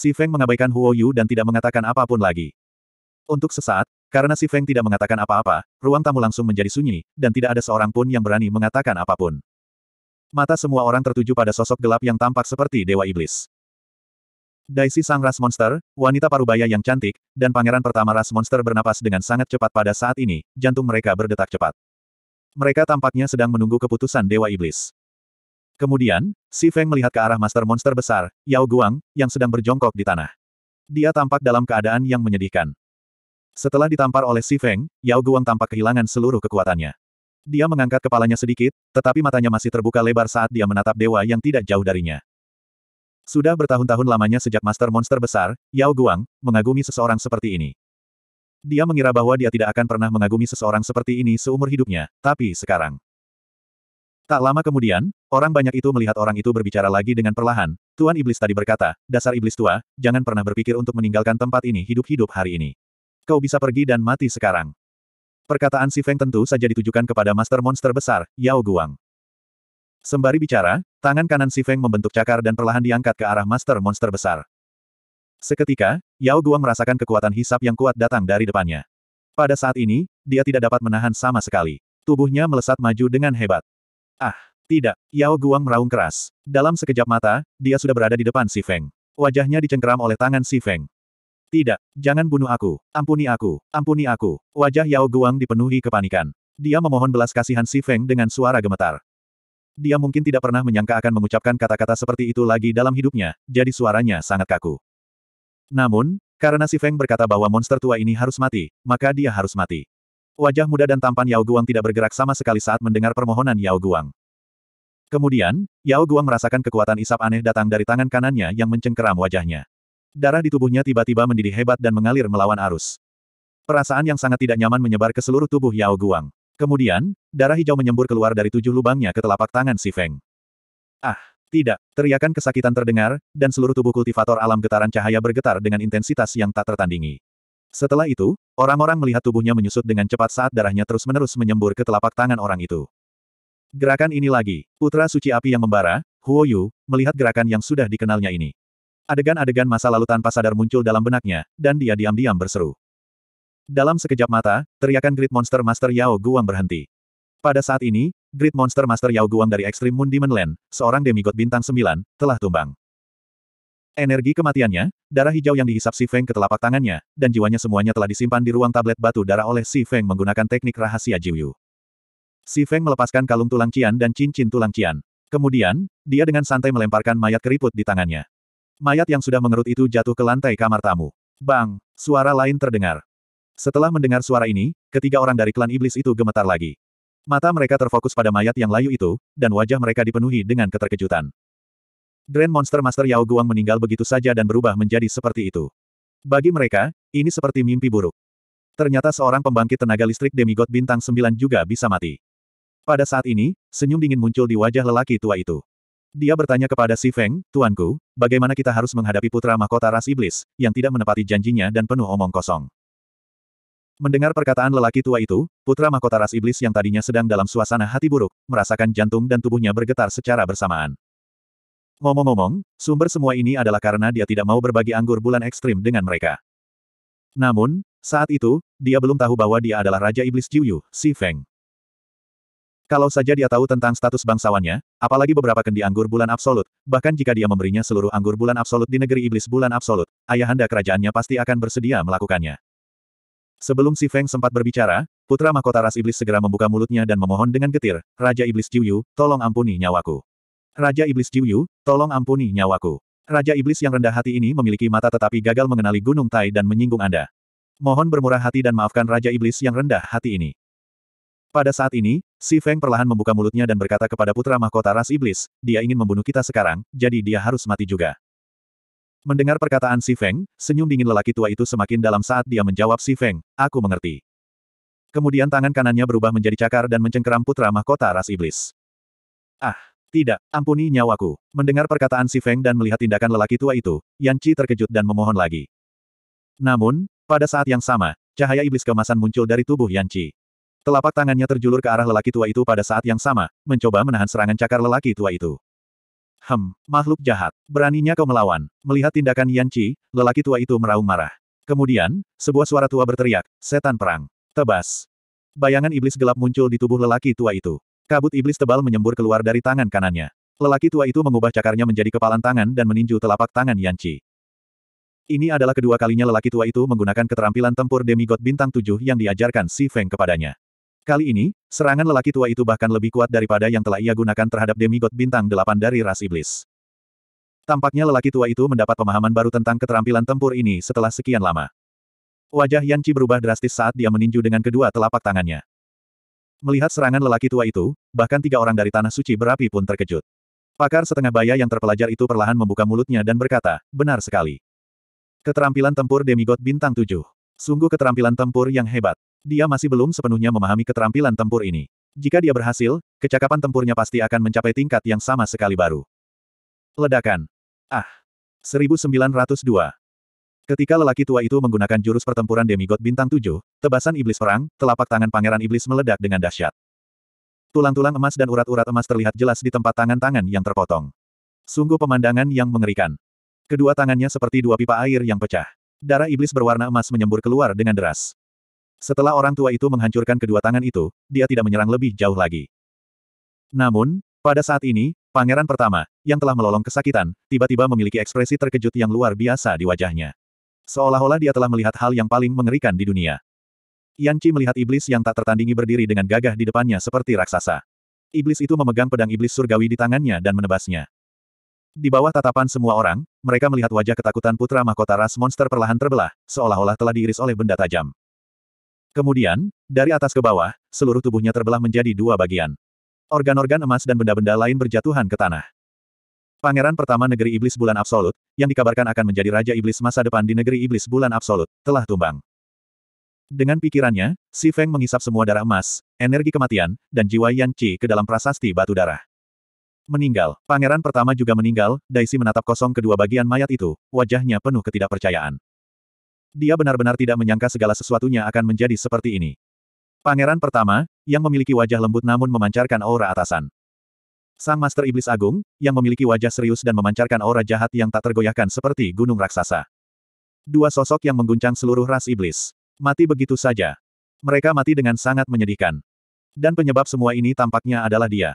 Si Feng mengabaikan Huo Yu dan tidak mengatakan apapun lagi. Untuk sesaat, karena si Feng tidak mengatakan apa-apa, ruang tamu langsung menjadi sunyi, dan tidak ada seorang pun yang berani mengatakan apapun. Mata semua orang tertuju pada sosok gelap yang tampak seperti Dewa Iblis. Daisy sang ras monster, wanita parubaya yang cantik, dan pangeran pertama ras monster bernapas dengan sangat cepat pada saat ini, jantung mereka berdetak cepat. Mereka tampaknya sedang menunggu keputusan Dewa Iblis. Kemudian, Si Feng melihat ke arah master monster besar, Yao Guang, yang sedang berjongkok di tanah. Dia tampak dalam keadaan yang menyedihkan. Setelah ditampar oleh Si Feng, Yao Guang tampak kehilangan seluruh kekuatannya. Dia mengangkat kepalanya sedikit, tetapi matanya masih terbuka lebar saat dia menatap dewa yang tidak jauh darinya. Sudah bertahun-tahun lamanya sejak master monster besar, Yao Guang, mengagumi seseorang seperti ini. Dia mengira bahwa dia tidak akan pernah mengagumi seseorang seperti ini seumur hidupnya, tapi sekarang. Tak lama kemudian, orang banyak itu melihat orang itu berbicara lagi dengan perlahan. Tuan Iblis tadi berkata, dasar Iblis tua, jangan pernah berpikir untuk meninggalkan tempat ini hidup-hidup hari ini. Kau bisa pergi dan mati sekarang. Perkataan si Feng tentu saja ditujukan kepada Master Monster Besar, Yao Guang. Sembari bicara, tangan kanan si Feng membentuk cakar dan perlahan diangkat ke arah Master Monster Besar. Seketika, Yao Guang merasakan kekuatan hisap yang kuat datang dari depannya. Pada saat ini, dia tidak dapat menahan sama sekali. Tubuhnya melesat maju dengan hebat. Ah, tidak, Yao Guang meraung keras. Dalam sekejap mata, dia sudah berada di depan Si Feng. Wajahnya dicengkeram oleh tangan Si Feng. Tidak, jangan bunuh aku, ampuni aku, ampuni aku. Wajah Yao Guang dipenuhi kepanikan. Dia memohon belas kasihan Si Feng dengan suara gemetar. Dia mungkin tidak pernah menyangka akan mengucapkan kata-kata seperti itu lagi dalam hidupnya, jadi suaranya sangat kaku. Namun, karena Si Feng berkata bahwa monster tua ini harus mati, maka dia harus mati. Wajah muda dan tampan Yao Guang tidak bergerak sama sekali saat mendengar permohonan Yao Guang. Kemudian, Yao Guang merasakan kekuatan isap aneh datang dari tangan kanannya yang mencengkeram wajahnya. Darah di tubuhnya tiba-tiba mendidih hebat dan mengalir melawan arus. Perasaan yang sangat tidak nyaman menyebar ke seluruh tubuh Yao Guang. Kemudian, darah hijau menyembur keluar dari tujuh lubangnya ke telapak tangan si Feng. Ah, tidak, teriakan kesakitan terdengar, dan seluruh tubuh kultivator alam getaran cahaya bergetar dengan intensitas yang tak tertandingi. Setelah itu, orang-orang melihat tubuhnya menyusut dengan cepat saat darahnya terus-menerus menyembur ke telapak tangan orang itu. Gerakan ini lagi, Putra Suci Api yang membara, Huo Yu, melihat gerakan yang sudah dikenalnya ini. Adegan-adegan masa lalu tanpa sadar muncul dalam benaknya, dan dia diam-diam berseru. Dalam sekejap mata, teriakan Great Monster Master Yao Guang berhenti. Pada saat ini, Great Monster Master Yao Guang dari Extreme Moon Demon Land, seorang demigod bintang sembilan, telah tumbang. Energi kematiannya, darah hijau yang dihisap Si Feng ke telapak tangannya, dan jiwanya semuanya telah disimpan di ruang tablet batu darah oleh Si Feng menggunakan teknik rahasia Jiuyu. Si Feng melepaskan kalung tulang cian dan cincin tulang cian. Kemudian, dia dengan santai melemparkan mayat keriput di tangannya. Mayat yang sudah mengerut itu jatuh ke lantai kamar tamu. Bang! Suara lain terdengar. Setelah mendengar suara ini, ketiga orang dari klan iblis itu gemetar lagi. Mata mereka terfokus pada mayat yang layu itu, dan wajah mereka dipenuhi dengan keterkejutan. Grand Monster Master Yao Guang meninggal begitu saja dan berubah menjadi seperti itu. Bagi mereka, ini seperti mimpi buruk. Ternyata seorang pembangkit tenaga listrik demigod bintang 9 juga bisa mati. Pada saat ini, senyum dingin muncul di wajah lelaki tua itu. Dia bertanya kepada Si Feng, Tuanku, bagaimana kita harus menghadapi putra mahkota ras iblis, yang tidak menepati janjinya dan penuh omong kosong. Mendengar perkataan lelaki tua itu, putra mahkota ras iblis yang tadinya sedang dalam suasana hati buruk, merasakan jantung dan tubuhnya bergetar secara bersamaan. Ngomong-ngomong, sumber semua ini adalah karena dia tidak mau berbagi anggur bulan ekstrim dengan mereka. Namun, saat itu, dia belum tahu bahwa dia adalah Raja Iblis Jiuyu, Si Feng. Kalau saja dia tahu tentang status bangsawannya, apalagi beberapa kendi anggur bulan absolut, bahkan jika dia memberinya seluruh anggur bulan absolut di negeri iblis bulan absolut, ayahanda kerajaannya pasti akan bersedia melakukannya. Sebelum Si Feng sempat berbicara, putra mahkota ras iblis segera membuka mulutnya dan memohon dengan getir, Raja Iblis Jiuyu, tolong ampuni nyawaku. Raja Iblis Jiuyu, tolong ampuni nyawaku. Raja Iblis yang rendah hati ini memiliki mata tetapi gagal mengenali Gunung Tai dan menyinggung Anda. Mohon bermurah hati dan maafkan Raja Iblis yang rendah hati ini. Pada saat ini, Si Feng perlahan membuka mulutnya dan berkata kepada putra mahkota ras iblis, dia ingin membunuh kita sekarang, jadi dia harus mati juga. Mendengar perkataan Si Feng, senyum dingin lelaki tua itu semakin dalam saat dia menjawab Si Feng, aku mengerti. Kemudian tangan kanannya berubah menjadi cakar dan mencengkeram putra mahkota ras iblis. Ah! Tidak, ampuni nyawaku. Mendengar perkataan si Feng dan melihat tindakan lelaki tua itu, Yan Qi terkejut dan memohon lagi. Namun, pada saat yang sama, cahaya iblis kemasan muncul dari tubuh Yan Qi. Telapak tangannya terjulur ke arah lelaki tua itu pada saat yang sama, mencoba menahan serangan cakar lelaki tua itu. Hem, makhluk jahat. Beraninya kau melawan. Melihat tindakan Yan Qi, lelaki tua itu meraung marah. Kemudian, sebuah suara tua berteriak, setan perang. Tebas. Bayangan iblis gelap muncul di tubuh lelaki tua itu. Kabut iblis tebal menyembur keluar dari tangan kanannya. Lelaki tua itu mengubah cakarnya menjadi kepalan tangan dan meninju telapak tangan Yanci. Ini adalah kedua kalinya lelaki tua itu menggunakan keterampilan tempur demigod bintang tujuh yang diajarkan Si Feng kepadanya. Kali ini, serangan lelaki tua itu bahkan lebih kuat daripada yang telah ia gunakan terhadap demigod bintang delapan dari ras iblis. Tampaknya lelaki tua itu mendapat pemahaman baru tentang keterampilan tempur ini setelah sekian lama. Wajah Yanci berubah drastis saat dia meninju dengan kedua telapak tangannya. Melihat serangan lelaki tua itu, bahkan tiga orang dari Tanah Suci berapi pun terkejut. Pakar setengah baya yang terpelajar itu perlahan membuka mulutnya dan berkata, benar sekali. Keterampilan tempur demigod bintang tujuh. Sungguh keterampilan tempur yang hebat. Dia masih belum sepenuhnya memahami keterampilan tempur ini. Jika dia berhasil, kecakapan tempurnya pasti akan mencapai tingkat yang sama sekali baru. Ledakan. Ah. 1902. Ketika lelaki tua itu menggunakan jurus pertempuran demigod bintang tujuh, tebasan iblis perang, telapak tangan pangeran iblis meledak dengan dahsyat. Tulang-tulang emas dan urat-urat emas terlihat jelas di tempat tangan-tangan yang terpotong. Sungguh pemandangan yang mengerikan. Kedua tangannya seperti dua pipa air yang pecah. Darah iblis berwarna emas menyembur keluar dengan deras. Setelah orang tua itu menghancurkan kedua tangan itu, dia tidak menyerang lebih jauh lagi. Namun, pada saat ini, pangeran pertama, yang telah melolong kesakitan, tiba-tiba memiliki ekspresi terkejut yang luar biasa di wajahnya. Seolah-olah dia telah melihat hal yang paling mengerikan di dunia. Yan Qi melihat iblis yang tak tertandingi berdiri dengan gagah di depannya seperti raksasa. Iblis itu memegang pedang iblis surgawi di tangannya dan menebasnya. Di bawah tatapan semua orang, mereka melihat wajah ketakutan putra mahkota ras monster perlahan terbelah, seolah-olah telah diiris oleh benda tajam. Kemudian, dari atas ke bawah, seluruh tubuhnya terbelah menjadi dua bagian. Organ-organ emas dan benda-benda lain berjatuhan ke tanah. Pangeran pertama negeri iblis bulan absolut, yang dikabarkan akan menjadi raja iblis masa depan di negeri iblis bulan absolut, telah tumbang. Dengan pikirannya, Si Feng mengisap semua darah emas, energi kematian, dan jiwa Yan Qi ke dalam prasasti batu darah. Meninggal, pangeran pertama juga meninggal, Daisy menatap kosong kedua bagian mayat itu, wajahnya penuh ketidakpercayaan. Dia benar-benar tidak menyangka segala sesuatunya akan menjadi seperti ini. Pangeran pertama, yang memiliki wajah lembut namun memancarkan aura atasan. Sang Master Iblis Agung, yang memiliki wajah serius dan memancarkan aura jahat yang tak tergoyahkan seperti gunung raksasa. Dua sosok yang mengguncang seluruh ras iblis. Mati begitu saja. Mereka mati dengan sangat menyedihkan. Dan penyebab semua ini tampaknya adalah dia.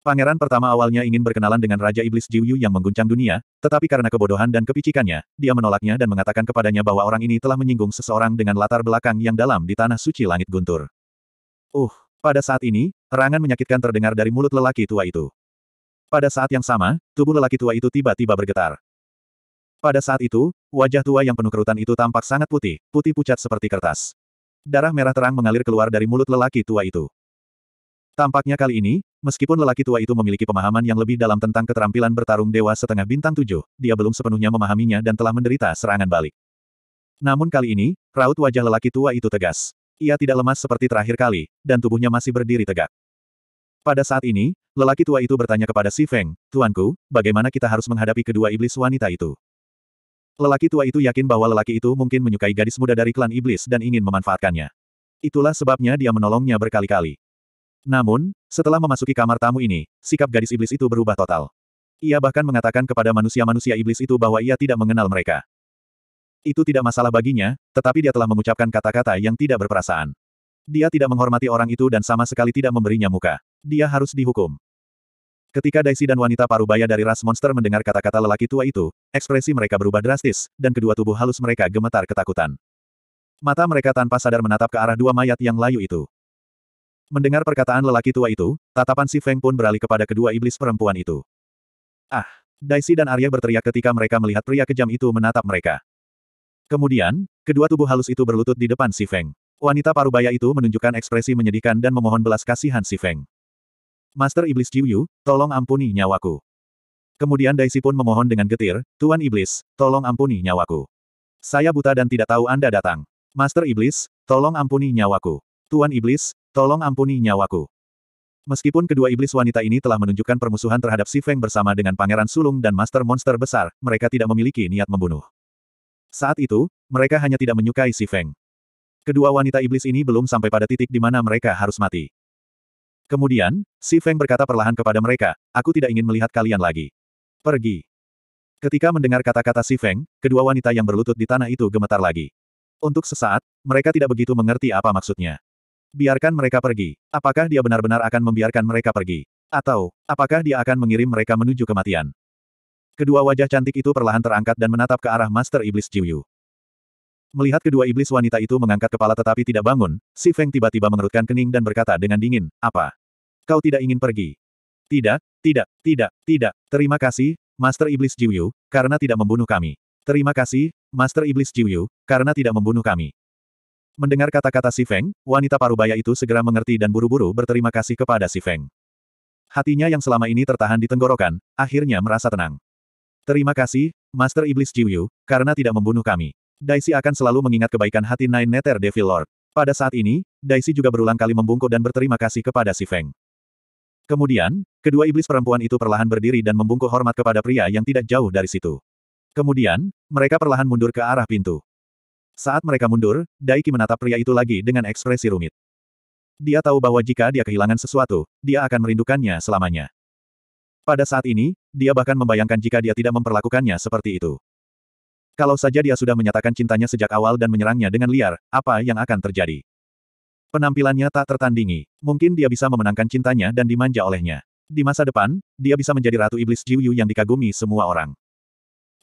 Pangeran pertama awalnya ingin berkenalan dengan Raja Iblis Jiuyu yang mengguncang dunia, tetapi karena kebodohan dan kepicikannya, dia menolaknya dan mengatakan kepadanya bahwa orang ini telah menyinggung seseorang dengan latar belakang yang dalam di tanah suci langit guntur. Uh, pada saat ini, erangan menyakitkan terdengar dari mulut lelaki tua itu. Pada saat yang sama, tubuh lelaki tua itu tiba-tiba bergetar. Pada saat itu, wajah tua yang penuh kerutan itu tampak sangat putih, putih pucat seperti kertas. Darah merah terang mengalir keluar dari mulut lelaki tua itu. Tampaknya kali ini, meskipun lelaki tua itu memiliki pemahaman yang lebih dalam tentang keterampilan bertarung dewa setengah bintang tujuh, dia belum sepenuhnya memahaminya dan telah menderita serangan balik. Namun kali ini, raut wajah lelaki tua itu tegas. Ia tidak lemas seperti terakhir kali, dan tubuhnya masih berdiri tegak. Pada saat ini, lelaki tua itu bertanya kepada Si Feng, Tuanku, bagaimana kita harus menghadapi kedua iblis wanita itu? Lelaki tua itu yakin bahwa lelaki itu mungkin menyukai gadis muda dari klan iblis dan ingin memanfaatkannya. Itulah sebabnya dia menolongnya berkali-kali. Namun, setelah memasuki kamar tamu ini, sikap gadis iblis itu berubah total. Ia bahkan mengatakan kepada manusia-manusia iblis itu bahwa ia tidak mengenal mereka. Itu tidak masalah baginya, tetapi dia telah mengucapkan kata-kata yang tidak berperasaan. Dia tidak menghormati orang itu dan sama sekali tidak memberinya muka. Dia harus dihukum. Ketika Daisy dan wanita parubaya dari ras monster mendengar kata-kata lelaki tua itu, ekspresi mereka berubah drastis, dan kedua tubuh halus mereka gemetar ketakutan. Mata mereka tanpa sadar menatap ke arah dua mayat yang layu itu. Mendengar perkataan lelaki tua itu, tatapan si Feng pun beralih kepada kedua iblis perempuan itu. Ah! Daisy dan Arya berteriak ketika mereka melihat pria kejam itu menatap mereka. Kemudian, kedua tubuh halus itu berlutut di depan Si Feng. Wanita parubaya itu menunjukkan ekspresi menyedihkan dan memohon belas kasihan Si Feng. Master Iblis Jiuyu, tolong ampuni nyawaku. Kemudian Daisy pun memohon dengan getir, Tuan Iblis, tolong ampuni nyawaku. Saya buta dan tidak tahu Anda datang. Master Iblis, tolong ampuni nyawaku. Tuan Iblis, tolong ampuni nyawaku. Meskipun kedua iblis wanita ini telah menunjukkan permusuhan terhadap Si Feng bersama dengan Pangeran Sulung dan Master Monster besar, mereka tidak memiliki niat membunuh. Saat itu, mereka hanya tidak menyukai Si Feng. Kedua wanita iblis ini belum sampai pada titik di mana mereka harus mati. Kemudian, Si Feng berkata perlahan kepada mereka, aku tidak ingin melihat kalian lagi. Pergi. Ketika mendengar kata-kata Si Feng, kedua wanita yang berlutut di tanah itu gemetar lagi. Untuk sesaat, mereka tidak begitu mengerti apa maksudnya. Biarkan mereka pergi. Apakah dia benar-benar akan membiarkan mereka pergi? Atau, apakah dia akan mengirim mereka menuju kematian? Kedua wajah cantik itu perlahan terangkat dan menatap ke arah Master Iblis Jiuyu. Melihat kedua iblis wanita itu mengangkat kepala tetapi tidak bangun, Si Feng tiba-tiba mengerutkan kening dan berkata dengan dingin, apa? Kau tidak ingin pergi? Tidak, tidak, tidak, tidak. Terima kasih, Master Iblis Jiuyu, karena tidak membunuh kami. Terima kasih, Master Iblis Jiuyu, karena tidak membunuh kami. Mendengar kata-kata Si Feng, wanita parubaya itu segera mengerti dan buru-buru berterima kasih kepada Si Feng. Hatinya yang selama ini tertahan di tenggorokan, akhirnya merasa tenang. Terima kasih, Master Iblis Jiuyu, karena tidak membunuh kami. Daisy akan selalu mengingat kebaikan hati Nine Nether Devil Lord. Pada saat ini, Daisy juga berulang kali membungkuk dan berterima kasih kepada si Feng. Kemudian, kedua iblis perempuan itu perlahan berdiri dan membungkuk hormat kepada pria yang tidak jauh dari situ. Kemudian, mereka perlahan mundur ke arah pintu. Saat mereka mundur, Daiki menatap pria itu lagi dengan ekspresi rumit. Dia tahu bahwa jika dia kehilangan sesuatu, dia akan merindukannya selamanya. Pada saat ini, dia bahkan membayangkan jika dia tidak memperlakukannya seperti itu. Kalau saja dia sudah menyatakan cintanya sejak awal dan menyerangnya dengan liar, apa yang akan terjadi? Penampilannya tak tertandingi. Mungkin dia bisa memenangkan cintanya dan dimanja olehnya. Di masa depan, dia bisa menjadi ratu iblis Jiuyu yang dikagumi semua orang.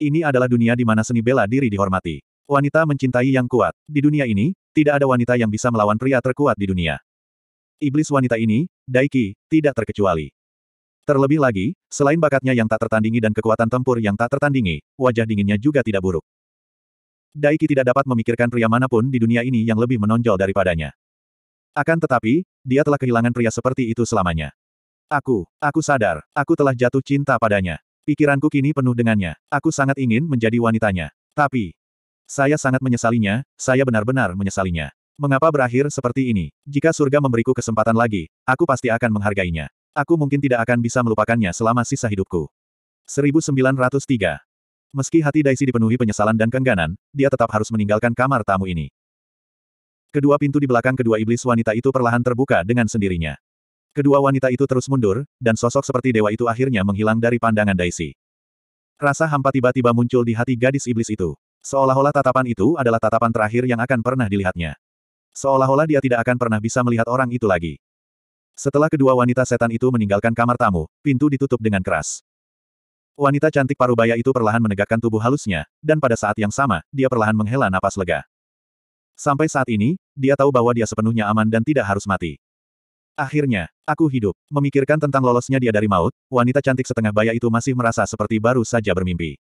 Ini adalah dunia di mana seni bela diri dihormati. Wanita mencintai yang kuat. Di dunia ini, tidak ada wanita yang bisa melawan pria terkuat di dunia. Iblis wanita ini, Daiki, tidak terkecuali. Terlebih lagi, selain bakatnya yang tak tertandingi dan kekuatan tempur yang tak tertandingi, wajah dinginnya juga tidak buruk. Daiki tidak dapat memikirkan pria manapun di dunia ini yang lebih menonjol daripadanya. Akan tetapi, dia telah kehilangan pria seperti itu selamanya. Aku, aku sadar, aku telah jatuh cinta padanya. Pikiranku kini penuh dengannya. Aku sangat ingin menjadi wanitanya. Tapi, saya sangat menyesalinya, saya benar-benar menyesalinya. Mengapa berakhir seperti ini? Jika surga memberiku kesempatan lagi, aku pasti akan menghargainya. Aku mungkin tidak akan bisa melupakannya selama sisa hidupku. 1903. Meski hati Daisy dipenuhi penyesalan dan kengganan, dia tetap harus meninggalkan kamar tamu ini. Kedua pintu di belakang kedua iblis wanita itu perlahan terbuka dengan sendirinya. Kedua wanita itu terus mundur, dan sosok seperti dewa itu akhirnya menghilang dari pandangan Daisy. Rasa hampa tiba-tiba muncul di hati gadis iblis itu. Seolah-olah tatapan itu adalah tatapan terakhir yang akan pernah dilihatnya. Seolah-olah dia tidak akan pernah bisa melihat orang itu lagi. Setelah kedua wanita setan itu meninggalkan kamar tamu, pintu ditutup dengan keras. Wanita cantik parubaya itu perlahan menegakkan tubuh halusnya, dan pada saat yang sama, dia perlahan menghela napas lega. Sampai saat ini, dia tahu bahwa dia sepenuhnya aman dan tidak harus mati. Akhirnya, aku hidup. Memikirkan tentang lolosnya dia dari maut, wanita cantik setengah baya itu masih merasa seperti baru saja bermimpi.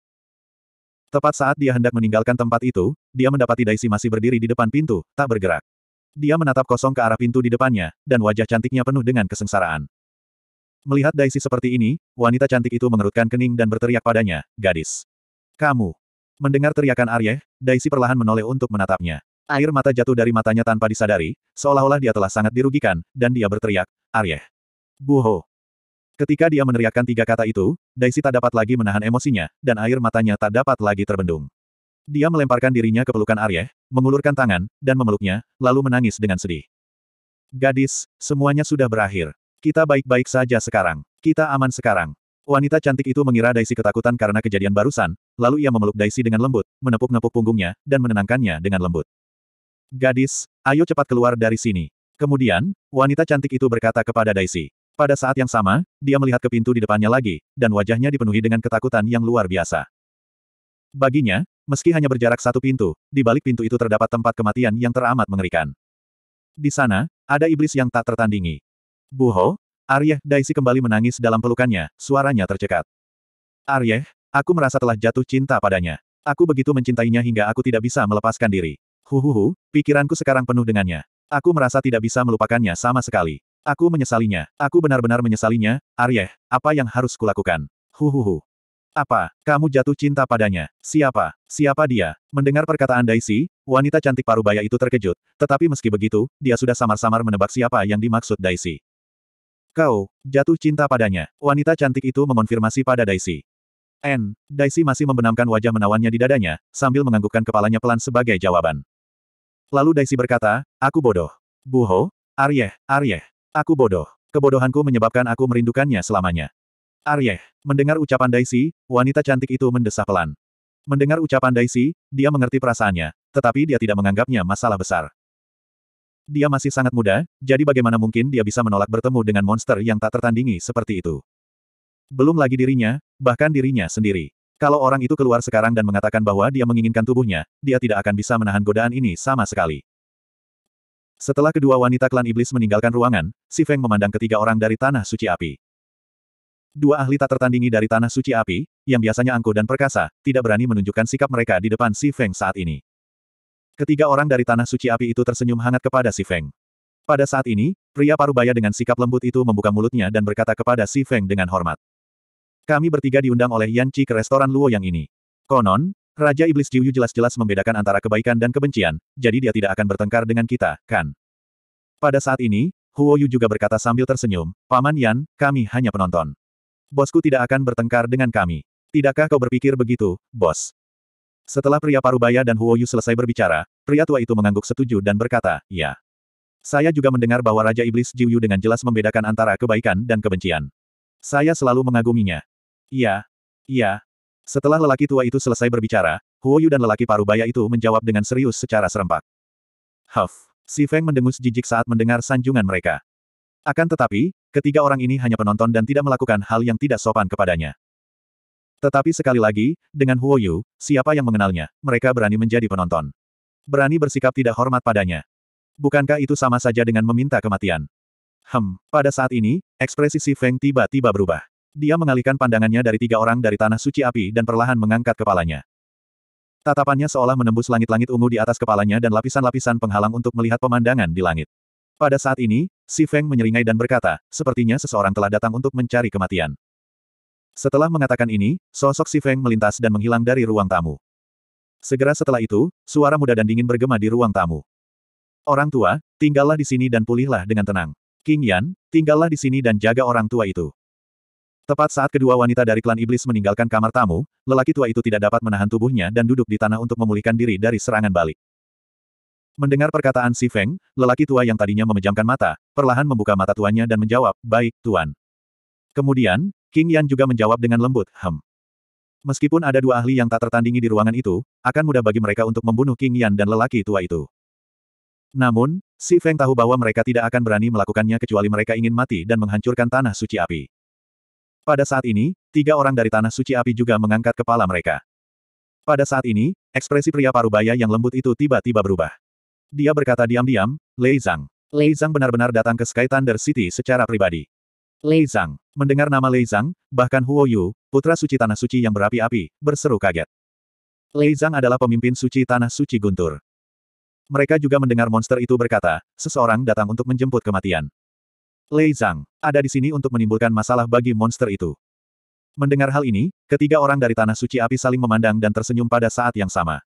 Tepat saat dia hendak meninggalkan tempat itu, dia mendapati Daisy masih berdiri di depan pintu, tak bergerak. Dia menatap kosong ke arah pintu di depannya, dan wajah cantiknya penuh dengan kesengsaraan. Melihat Daisy seperti ini, wanita cantik itu mengerutkan kening dan berteriak padanya, gadis. Kamu. Mendengar teriakan Arye, Daisy perlahan menoleh untuk menatapnya. Air mata jatuh dari matanya tanpa disadari, seolah-olah dia telah sangat dirugikan, dan dia berteriak, Arye. Buho. Ketika dia meneriakkan tiga kata itu, Daisy tak dapat lagi menahan emosinya, dan air matanya tak dapat lagi terbendung. Dia melemparkan dirinya ke pelukan Arya, mengulurkan tangan, dan memeluknya, lalu menangis dengan sedih. Gadis, semuanya sudah berakhir. Kita baik-baik saja sekarang. Kita aman sekarang. Wanita cantik itu mengira Daisy ketakutan karena kejadian barusan, lalu ia memeluk Daisy dengan lembut, menepuk-nepuk punggungnya, dan menenangkannya dengan lembut. Gadis, ayo cepat keluar dari sini. Kemudian, wanita cantik itu berkata kepada Daisy. Pada saat yang sama, dia melihat ke pintu di depannya lagi, dan wajahnya dipenuhi dengan ketakutan yang luar biasa. Baginya, meski hanya berjarak satu pintu, di balik pintu itu terdapat tempat kematian yang teramat mengerikan. Di sana, ada iblis yang tak tertandingi. Buho, Aryeh Daisy kembali menangis dalam pelukannya, suaranya tercekat. Aryeh, aku merasa telah jatuh cinta padanya. Aku begitu mencintainya hingga aku tidak bisa melepaskan diri. Huhuhu, pikiranku sekarang penuh dengannya. Aku merasa tidak bisa melupakannya sama sekali. Aku menyesalinya. Aku benar-benar menyesalinya, Aryeh, apa yang harus kulakukan? Huhuhu. Apa, kamu jatuh cinta padanya? Siapa? Siapa dia? Mendengar perkataan Daisy, wanita cantik parubaya itu terkejut, tetapi meski begitu, dia sudah samar-samar menebak siapa yang dimaksud Daisy. Kau, jatuh cinta padanya. Wanita cantik itu mengonfirmasi pada Daisy. N. Daisy masih membenamkan wajah menawannya di dadanya, sambil menganggukkan kepalanya pelan sebagai jawaban. Lalu Daisy berkata, aku bodoh. Buho, Aryeh, Aryeh, aku bodoh. Kebodohanku menyebabkan aku merindukannya selamanya. Aryeh. Mendengar ucapan Daisy, wanita cantik itu mendesah pelan. Mendengar ucapan Daisy, dia mengerti perasaannya, tetapi dia tidak menganggapnya masalah besar. Dia masih sangat muda, jadi bagaimana mungkin dia bisa menolak bertemu dengan monster yang tak tertandingi seperti itu. Belum lagi dirinya, bahkan dirinya sendiri. Kalau orang itu keluar sekarang dan mengatakan bahwa dia menginginkan tubuhnya, dia tidak akan bisa menahan godaan ini sama sekali. Setelah kedua wanita klan iblis meninggalkan ruangan, Si Feng memandang ketiga orang dari Tanah Suci Api. Dua ahli tak tertandingi dari Tanah Suci Api, yang biasanya angkuh dan perkasa, tidak berani menunjukkan sikap mereka di depan Si Feng saat ini. Ketiga orang dari Tanah Suci Api itu tersenyum hangat kepada Si Feng. Pada saat ini, pria parubaya dengan sikap lembut itu membuka mulutnya dan berkata kepada Si Feng dengan hormat. Kami bertiga diundang oleh Yan Qi ke restoran Luo yang ini. Konon, Raja Iblis Jiuyu jelas-jelas membedakan antara kebaikan dan kebencian, jadi dia tidak akan bertengkar dengan kita, kan? Pada saat ini, Huo Yu juga berkata sambil tersenyum, Paman Yan, kami hanya penonton. Bosku tidak akan bertengkar dengan kami. Tidakkah kau berpikir begitu, bos? Setelah pria Parubaya dan Huoyu selesai berbicara, pria tua itu mengangguk setuju dan berkata, ya. Saya juga mendengar bahwa Raja Iblis Jiuyu dengan jelas membedakan antara kebaikan dan kebencian. Saya selalu mengaguminya. Ya, ya." Setelah lelaki tua itu selesai berbicara, Huoyu dan lelaki Parubaya itu menjawab dengan serius secara serempak. Huff. Si Feng mendengus jijik saat mendengar sanjungan mereka. Akan tetapi, ketiga orang ini hanya penonton dan tidak melakukan hal yang tidak sopan kepadanya. Tetapi sekali lagi, dengan Huo Yu, siapa yang mengenalnya, mereka berani menjadi penonton. Berani bersikap tidak hormat padanya. Bukankah itu sama saja dengan meminta kematian? Hem, pada saat ini, ekspresi Si Feng tiba-tiba berubah. Dia mengalihkan pandangannya dari tiga orang dari tanah suci api dan perlahan mengangkat kepalanya. Tatapannya seolah menembus langit-langit ungu di atas kepalanya dan lapisan-lapisan penghalang untuk melihat pemandangan di langit. Pada saat ini, Si Feng menyeringai dan berkata, sepertinya seseorang telah datang untuk mencari kematian. Setelah mengatakan ini, sosok Si Feng melintas dan menghilang dari ruang tamu. Segera setelah itu, suara muda dan dingin bergema di ruang tamu. Orang tua, tinggallah di sini dan pulihlah dengan tenang. King Yan, tinggallah di sini dan jaga orang tua itu. Tepat saat kedua wanita dari klan iblis meninggalkan kamar tamu, lelaki tua itu tidak dapat menahan tubuhnya dan duduk di tanah untuk memulihkan diri dari serangan balik. Mendengar perkataan Si Feng, lelaki tua yang tadinya memejamkan mata, perlahan membuka mata tuanya dan menjawab, baik, Tuan. Kemudian, King Yan juga menjawab dengan lembut, hem. Meskipun ada dua ahli yang tak tertandingi di ruangan itu, akan mudah bagi mereka untuk membunuh King Yan dan lelaki tua itu. Namun, Si Feng tahu bahwa mereka tidak akan berani melakukannya kecuali mereka ingin mati dan menghancurkan tanah suci api. Pada saat ini, tiga orang dari tanah suci api juga mengangkat kepala mereka. Pada saat ini, ekspresi pria parubaya yang lembut itu tiba-tiba berubah. Dia berkata diam-diam, Lei Zhang. Lei Zhang benar-benar datang ke Sky Thunder City secara pribadi. Lei Zhang. Mendengar nama Lei Zhang, bahkan Huo Yu, putra suci Tanah Suci yang berapi-api, berseru kaget. Lei Zhang adalah pemimpin suci Tanah Suci Guntur. Mereka juga mendengar monster itu berkata, seseorang datang untuk menjemput kematian. Lei Zhang, ada di sini untuk menimbulkan masalah bagi monster itu. Mendengar hal ini, ketiga orang dari Tanah Suci Api saling memandang dan tersenyum pada saat yang sama.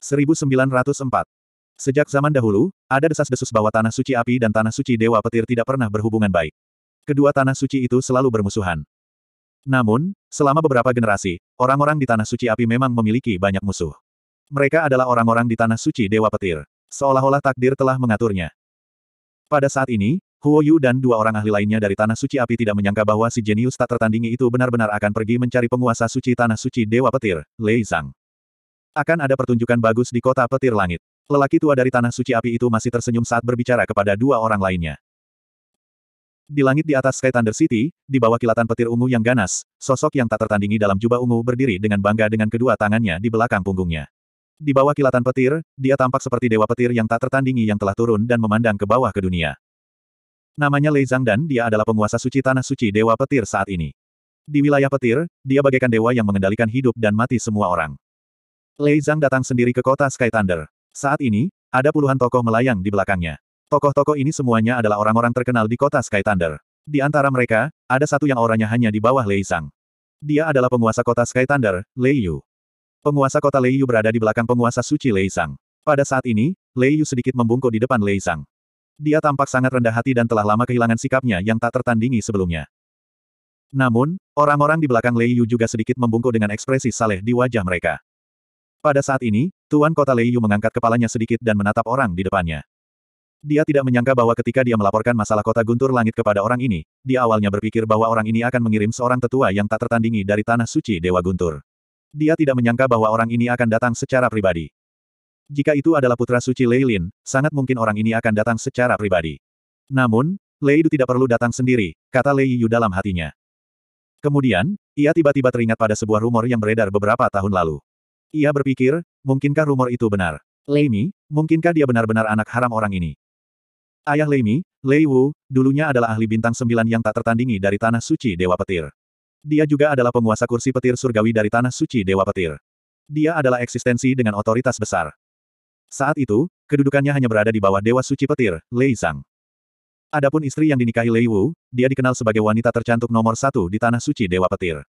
1904. Sejak zaman dahulu, ada desas-desus bahwa tanah suci api dan tanah suci dewa petir tidak pernah berhubungan baik. Kedua tanah suci itu selalu bermusuhan. Namun, selama beberapa generasi, orang-orang di tanah suci api memang memiliki banyak musuh. Mereka adalah orang-orang di tanah suci dewa petir. Seolah-olah takdir telah mengaturnya. Pada saat ini, Huo Yu dan dua orang ahli lainnya dari Tanah Suci Api tidak menyangka bahwa si jenius tak tertandingi itu benar-benar akan pergi mencari penguasa suci Tanah Suci Dewa Petir, Lei Zhang. Akan ada pertunjukan bagus di kota Petir Langit. Lelaki tua dari Tanah Suci Api itu masih tersenyum saat berbicara kepada dua orang lainnya. Di langit di atas Sky Thunder City, di bawah kilatan petir ungu yang ganas, sosok yang tak tertandingi dalam jubah ungu berdiri dengan bangga dengan kedua tangannya di belakang punggungnya. Di bawah kilatan petir, dia tampak seperti dewa petir yang tak tertandingi yang telah turun dan memandang ke bawah ke dunia. Namanya Lei Zhang dan dia adalah penguasa suci Tanah Suci Dewa Petir saat ini. Di wilayah petir, dia bagaikan dewa yang mengendalikan hidup dan mati semua orang. Lei Zhang datang sendiri ke kota Sky Thunder. Saat ini, ada puluhan tokoh melayang di belakangnya. Tokoh-tokoh ini semuanya adalah orang-orang terkenal di kota Sky Thunder. Di antara mereka, ada satu yang orangnya hanya di bawah Lei Sang. Dia adalah penguasa kota Sky Thunder, Lei Yu. Penguasa kota Lei Yu berada di belakang penguasa suci Lei Sang. Pada saat ini, Lei Yu sedikit membungkuk di depan Lei Sang. Dia tampak sangat rendah hati dan telah lama kehilangan sikapnya yang tak tertandingi sebelumnya. Namun, orang-orang di belakang Lei Yu juga sedikit membungkuk dengan ekspresi saleh di wajah mereka. Pada saat ini, Tuan Kota Lei Yu mengangkat kepalanya sedikit dan menatap orang di depannya. Dia tidak menyangka bahwa ketika dia melaporkan masalah kota guntur langit kepada orang ini, dia awalnya berpikir bahwa orang ini akan mengirim seorang tetua yang tak tertandingi dari tanah suci Dewa Guntur. Dia tidak menyangka bahwa orang ini akan datang secara pribadi. Jika itu adalah putra suci Leilin, sangat mungkin orang ini akan datang secara pribadi. Namun, Lei Leidu tidak perlu datang sendiri, kata Lei Yu dalam hatinya. Kemudian, ia tiba-tiba teringat pada sebuah rumor yang beredar beberapa tahun lalu. Ia berpikir, mungkinkah rumor itu benar? Lei Mi, mungkinkah dia benar-benar anak haram orang ini? Ayah Lei Mi, Lei Wu, dulunya adalah ahli bintang sembilan yang tak tertandingi dari Tanah Suci Dewa Petir. Dia juga adalah penguasa kursi petir surgawi dari Tanah Suci Dewa Petir. Dia adalah eksistensi dengan otoritas besar. Saat itu, kedudukannya hanya berada di bawah Dewa Suci Petir, Lei Zhang. Adapun istri yang dinikahi Lei Wu, dia dikenal sebagai wanita tercantik nomor satu di Tanah Suci Dewa Petir.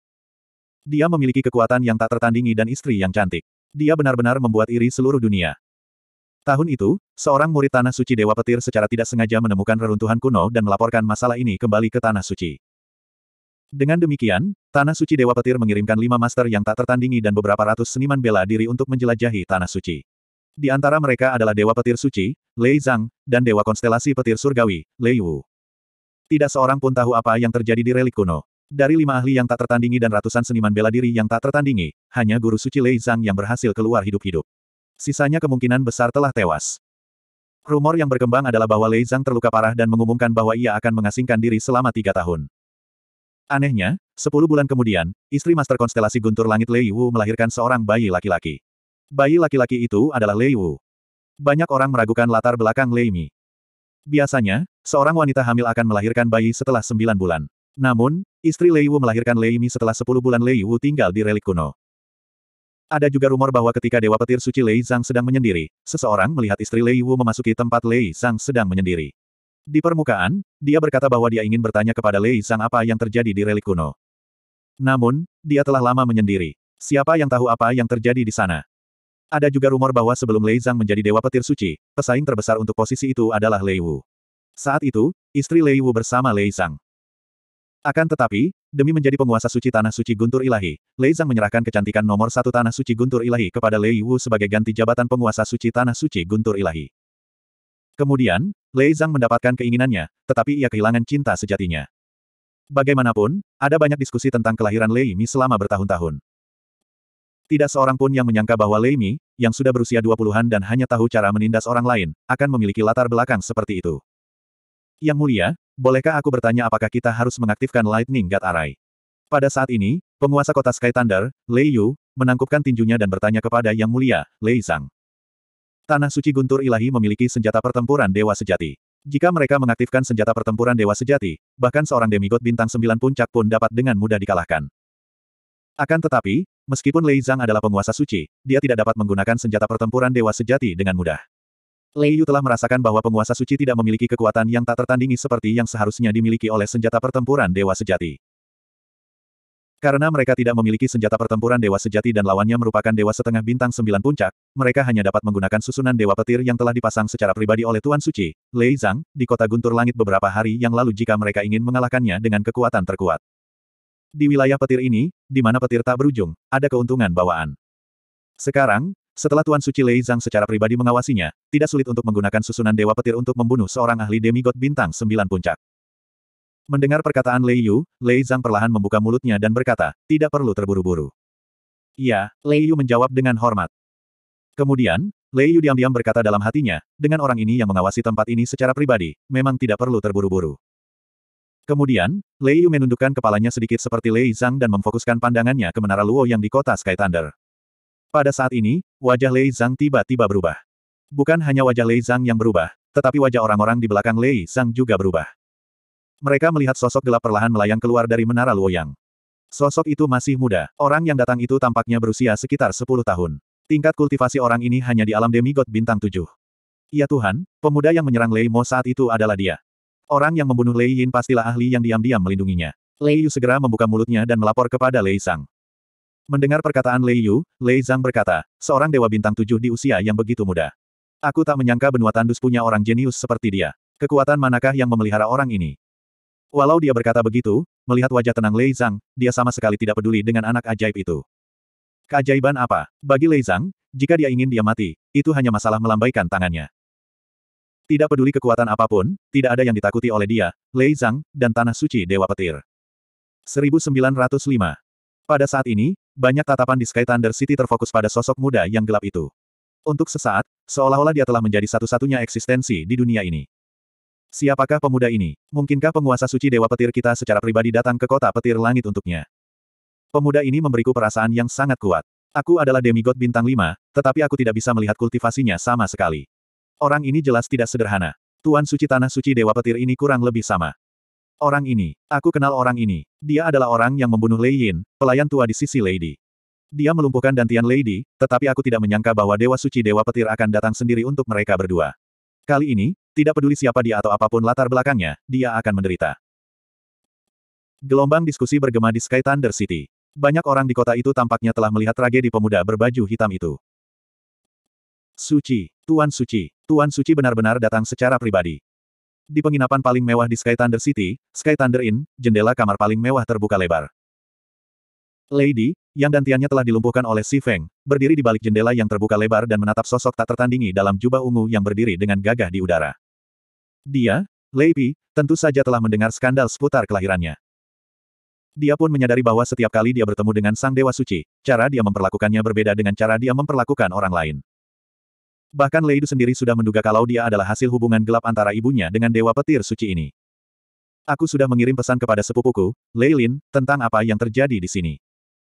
Dia memiliki kekuatan yang tak tertandingi dan istri yang cantik. Dia benar-benar membuat iri seluruh dunia. Tahun itu, seorang murid Tanah Suci Dewa Petir secara tidak sengaja menemukan reruntuhan kuno dan melaporkan masalah ini kembali ke Tanah Suci. Dengan demikian, Tanah Suci Dewa Petir mengirimkan lima master yang tak tertandingi dan beberapa ratus seniman bela diri untuk menjelajahi Tanah Suci. Di antara mereka adalah Dewa Petir Suci, Lei Zhang, dan Dewa Konstelasi Petir Surgawi, Lei Wu. Tidak seorang pun tahu apa yang terjadi di relik kuno. Dari lima ahli yang tak tertandingi dan ratusan seniman bela diri yang tak tertandingi, hanya guru suci Lei Zhang yang berhasil keluar hidup-hidup. Sisanya kemungkinan besar telah tewas. Rumor yang berkembang adalah bahwa Lei Zhang terluka parah dan mengumumkan bahwa ia akan mengasingkan diri selama tiga tahun. Anehnya, sepuluh bulan kemudian, istri master konstelasi Guntur Langit Lei Wu melahirkan seorang bayi laki-laki. Bayi laki-laki itu adalah Lei Wu. Banyak orang meragukan latar belakang Lei Mi. Biasanya, seorang wanita hamil akan melahirkan bayi setelah sembilan bulan. Namun, Istri Lei Wu melahirkan Lei Mi setelah 10 bulan Lei Wu tinggal di relik kuno. Ada juga rumor bahwa ketika Dewa Petir Suci Lei Zhang sedang menyendiri, seseorang melihat istri Lei Wu memasuki tempat Lei Zhang sedang menyendiri. Di permukaan, dia berkata bahwa dia ingin bertanya kepada Lei Zhang apa yang terjadi di relik kuno. Namun, dia telah lama menyendiri. Siapa yang tahu apa yang terjadi di sana? Ada juga rumor bahwa sebelum Lei Zhang menjadi Dewa Petir Suci, pesaing terbesar untuk posisi itu adalah Lei Wu. Saat itu, istri Lei Wu bersama Lei Zhang. Akan tetapi, demi menjadi penguasa suci Tanah Suci Guntur Ilahi, Lei Zhang menyerahkan kecantikan nomor satu Tanah Suci Guntur Ilahi kepada Lei Wu sebagai ganti jabatan penguasa suci Tanah Suci Guntur Ilahi. Kemudian, Lei Zhang mendapatkan keinginannya, tetapi ia kehilangan cinta sejatinya. Bagaimanapun, ada banyak diskusi tentang kelahiran Lei Mi selama bertahun-tahun. Tidak seorang pun yang menyangka bahwa Lei Mi, yang sudah berusia dua puluhan dan hanya tahu cara menindas orang lain, akan memiliki latar belakang seperti itu. Yang mulia, Bolehkah aku bertanya apakah kita harus mengaktifkan Lightning God Array? Pada saat ini, penguasa kota Sky Thunder, Lei Yu, menangkupkan tinjunya dan bertanya kepada Yang Mulia, Lei Zhang. Tanah suci Guntur Ilahi memiliki senjata pertempuran Dewa Sejati. Jika mereka mengaktifkan senjata pertempuran Dewa Sejati, bahkan seorang demigod bintang sembilan puncak pun dapat dengan mudah dikalahkan. Akan tetapi, meskipun Lei Zhang adalah penguasa suci, dia tidak dapat menggunakan senjata pertempuran Dewa Sejati dengan mudah. Lei Yu telah merasakan bahwa penguasa suci tidak memiliki kekuatan yang tak tertandingi seperti yang seharusnya dimiliki oleh senjata pertempuran dewa sejati. Karena mereka tidak memiliki senjata pertempuran dewa sejati dan lawannya merupakan dewa setengah bintang sembilan puncak, mereka hanya dapat menggunakan susunan dewa petir yang telah dipasang secara pribadi oleh Tuan Suci, Lei Zhang, di kota Guntur Langit beberapa hari yang lalu jika mereka ingin mengalahkannya dengan kekuatan terkuat. Di wilayah petir ini, di mana petir tak berujung, ada keuntungan bawaan. Sekarang, setelah Tuan Suci Lei Zhang secara pribadi mengawasinya, tidak sulit untuk menggunakan susunan Dewa Petir untuk membunuh seorang ahli demigod bintang sembilan puncak. Mendengar perkataan Lei Yu, Lei Zhang perlahan membuka mulutnya dan berkata, tidak perlu terburu-buru. Iya, Lei Yu menjawab dengan hormat. Kemudian, Lei Yu diam-diam berkata dalam hatinya, dengan orang ini yang mengawasi tempat ini secara pribadi, memang tidak perlu terburu-buru. Kemudian, Lei Yu menundukkan kepalanya sedikit seperti Lei Zhang dan memfokuskan pandangannya ke menara Luo yang di kota Sky Thunder. Pada saat ini, wajah Lei Zhang tiba-tiba berubah. Bukan hanya wajah Lei Zhang yang berubah, tetapi wajah orang-orang di belakang Lei Zhang juga berubah. Mereka melihat sosok gelap perlahan melayang keluar dari menara Luoyang. Sosok itu masih muda, orang yang datang itu tampaknya berusia sekitar 10 tahun. Tingkat kultivasi orang ini hanya di alam demigod bintang 7. Ya Tuhan, pemuda yang menyerang Lei Mo saat itu adalah dia. Orang yang membunuh Lei Yin pastilah ahli yang diam-diam melindunginya. Lei Yu segera membuka mulutnya dan melapor kepada Lei Zhang. Mendengar perkataan Lei Yu, Lei Zhang berkata, seorang dewa bintang tujuh di usia yang begitu muda. Aku tak menyangka benua tandus punya orang jenius seperti dia. Kekuatan manakah yang memelihara orang ini? Walau dia berkata begitu, melihat wajah tenang Lei Zhang, dia sama sekali tidak peduli dengan anak ajaib itu. Keajaiban apa? Bagi Lei Zhang, jika dia ingin dia mati, itu hanya masalah melambaikan tangannya. Tidak peduli kekuatan apapun, tidak ada yang ditakuti oleh dia, Lei Zhang, dan Tanah Suci Dewa Petir. 1905 pada saat ini, banyak tatapan di Sky Thunder City terfokus pada sosok muda yang gelap itu. Untuk sesaat, seolah-olah dia telah menjadi satu-satunya eksistensi di dunia ini. Siapakah pemuda ini? Mungkinkah penguasa suci Dewa Petir kita secara pribadi datang ke kota petir langit untuknya? Pemuda ini memberiku perasaan yang sangat kuat. Aku adalah demigod bintang Lima, tetapi aku tidak bisa melihat kultivasinya sama sekali. Orang ini jelas tidak sederhana. Tuan Suci Tanah Suci Dewa Petir ini kurang lebih sama. Orang ini, aku kenal orang ini. Dia adalah orang yang membunuh Lei Yin, pelayan tua di sisi Lady. Dia melumpuhkan dantian Lady, tetapi aku tidak menyangka bahwa Dewa Suci Dewa Petir akan datang sendiri untuk mereka berdua. Kali ini, tidak peduli siapa dia atau apapun latar belakangnya, dia akan menderita. Gelombang diskusi bergema di Sky Thunder City. Banyak orang di kota itu tampaknya telah melihat tragedi pemuda berbaju hitam itu. Suci, Tuan Suci, Tuan Suci benar-benar datang secara pribadi. Di penginapan paling mewah di Sky Thunder City, Sky Thunder Inn, jendela kamar paling mewah terbuka lebar. Lady, yang dantiannya telah dilumpuhkan oleh Si Feng, berdiri di balik jendela yang terbuka lebar dan menatap sosok tak tertandingi dalam jubah ungu yang berdiri dengan gagah di udara. Dia, Lei Pi, tentu saja telah mendengar skandal seputar kelahirannya. Dia pun menyadari bahwa setiap kali dia bertemu dengan Sang Dewa Suci, cara dia memperlakukannya berbeda dengan cara dia memperlakukan orang lain. Bahkan Leidu sendiri sudah menduga kalau dia adalah hasil hubungan gelap antara ibunya dengan Dewa Petir Suci ini. Aku sudah mengirim pesan kepada sepupuku, Leilin, tentang apa yang terjadi di sini.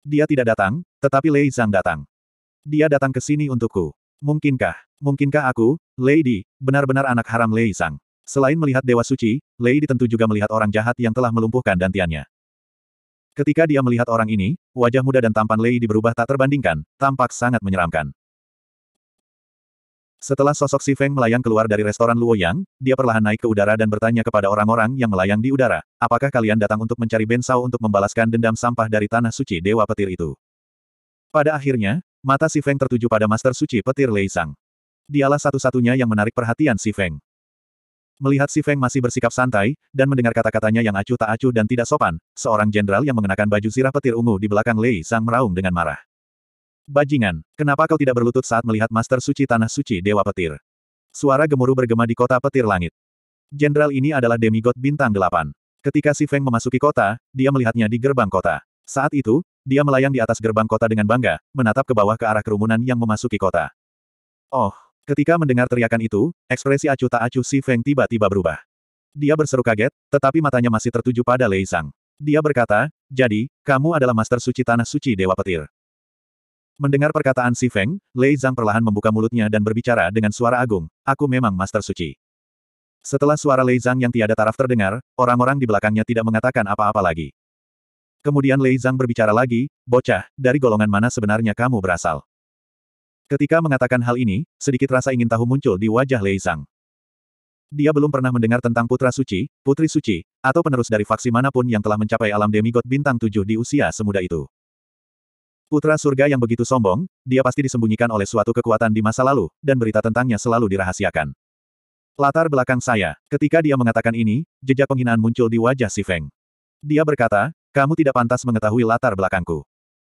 Dia tidak datang, tetapi Lei Zhang datang. Dia datang ke sini untukku. Mungkinkah, mungkinkah aku, Lady, benar-benar anak haram Lei Zhang. Selain melihat Dewa Suci, Lady tentu juga melihat orang jahat yang telah melumpuhkan dantiannya. Ketika dia melihat orang ini, wajah muda dan tampan Lady berubah tak terbandingkan, tampak sangat menyeramkan. Setelah sosok Si Feng melayang keluar dari restoran Luoyang, dia perlahan naik ke udara dan bertanya kepada orang-orang yang melayang di udara, apakah kalian datang untuk mencari Ben Sao untuk membalaskan dendam sampah dari tanah suci Dewa Petir itu? Pada akhirnya, mata Si Feng tertuju pada Master Suci Petir Lei Sang. Dialah satu-satunya yang menarik perhatian Si Feng. Melihat Si Feng masih bersikap santai, dan mendengar kata-katanya yang acuh tak acuh dan tidak sopan, seorang jenderal yang mengenakan baju zirah petir ungu di belakang Lei Sang meraung dengan marah. Bajingan, kenapa kau tidak berlutut saat melihat Master Suci Tanah Suci Dewa Petir? Suara gemuruh bergema di kota petir langit. Jenderal ini adalah demigod bintang delapan. Ketika Si Feng memasuki kota, dia melihatnya di gerbang kota. Saat itu, dia melayang di atas gerbang kota dengan bangga, menatap ke bawah ke arah kerumunan yang memasuki kota. Oh, ketika mendengar teriakan itu, ekspresi acuh tak acuh Si Feng tiba-tiba berubah. Dia berseru kaget, tetapi matanya masih tertuju pada Lei Sang. Dia berkata, jadi, kamu adalah Master Suci Tanah Suci Dewa Petir. Mendengar perkataan Si Feng, Lei Zhang perlahan membuka mulutnya dan berbicara dengan suara agung, aku memang master suci. Setelah suara Lei Zhang yang tiada taraf terdengar, orang-orang di belakangnya tidak mengatakan apa-apa lagi. Kemudian Lei Zhang berbicara lagi, bocah, dari golongan mana sebenarnya kamu berasal? Ketika mengatakan hal ini, sedikit rasa ingin tahu muncul di wajah Lei Zhang. Dia belum pernah mendengar tentang Putra Suci, Putri Suci, atau penerus dari faksi manapun yang telah mencapai alam demigod bintang tujuh di usia semuda itu. Putra surga yang begitu sombong, dia pasti disembunyikan oleh suatu kekuatan di masa lalu, dan berita tentangnya selalu dirahasiakan. Latar belakang saya, ketika dia mengatakan ini, jejak penghinaan muncul di wajah si Feng. Dia berkata, kamu tidak pantas mengetahui latar belakangku.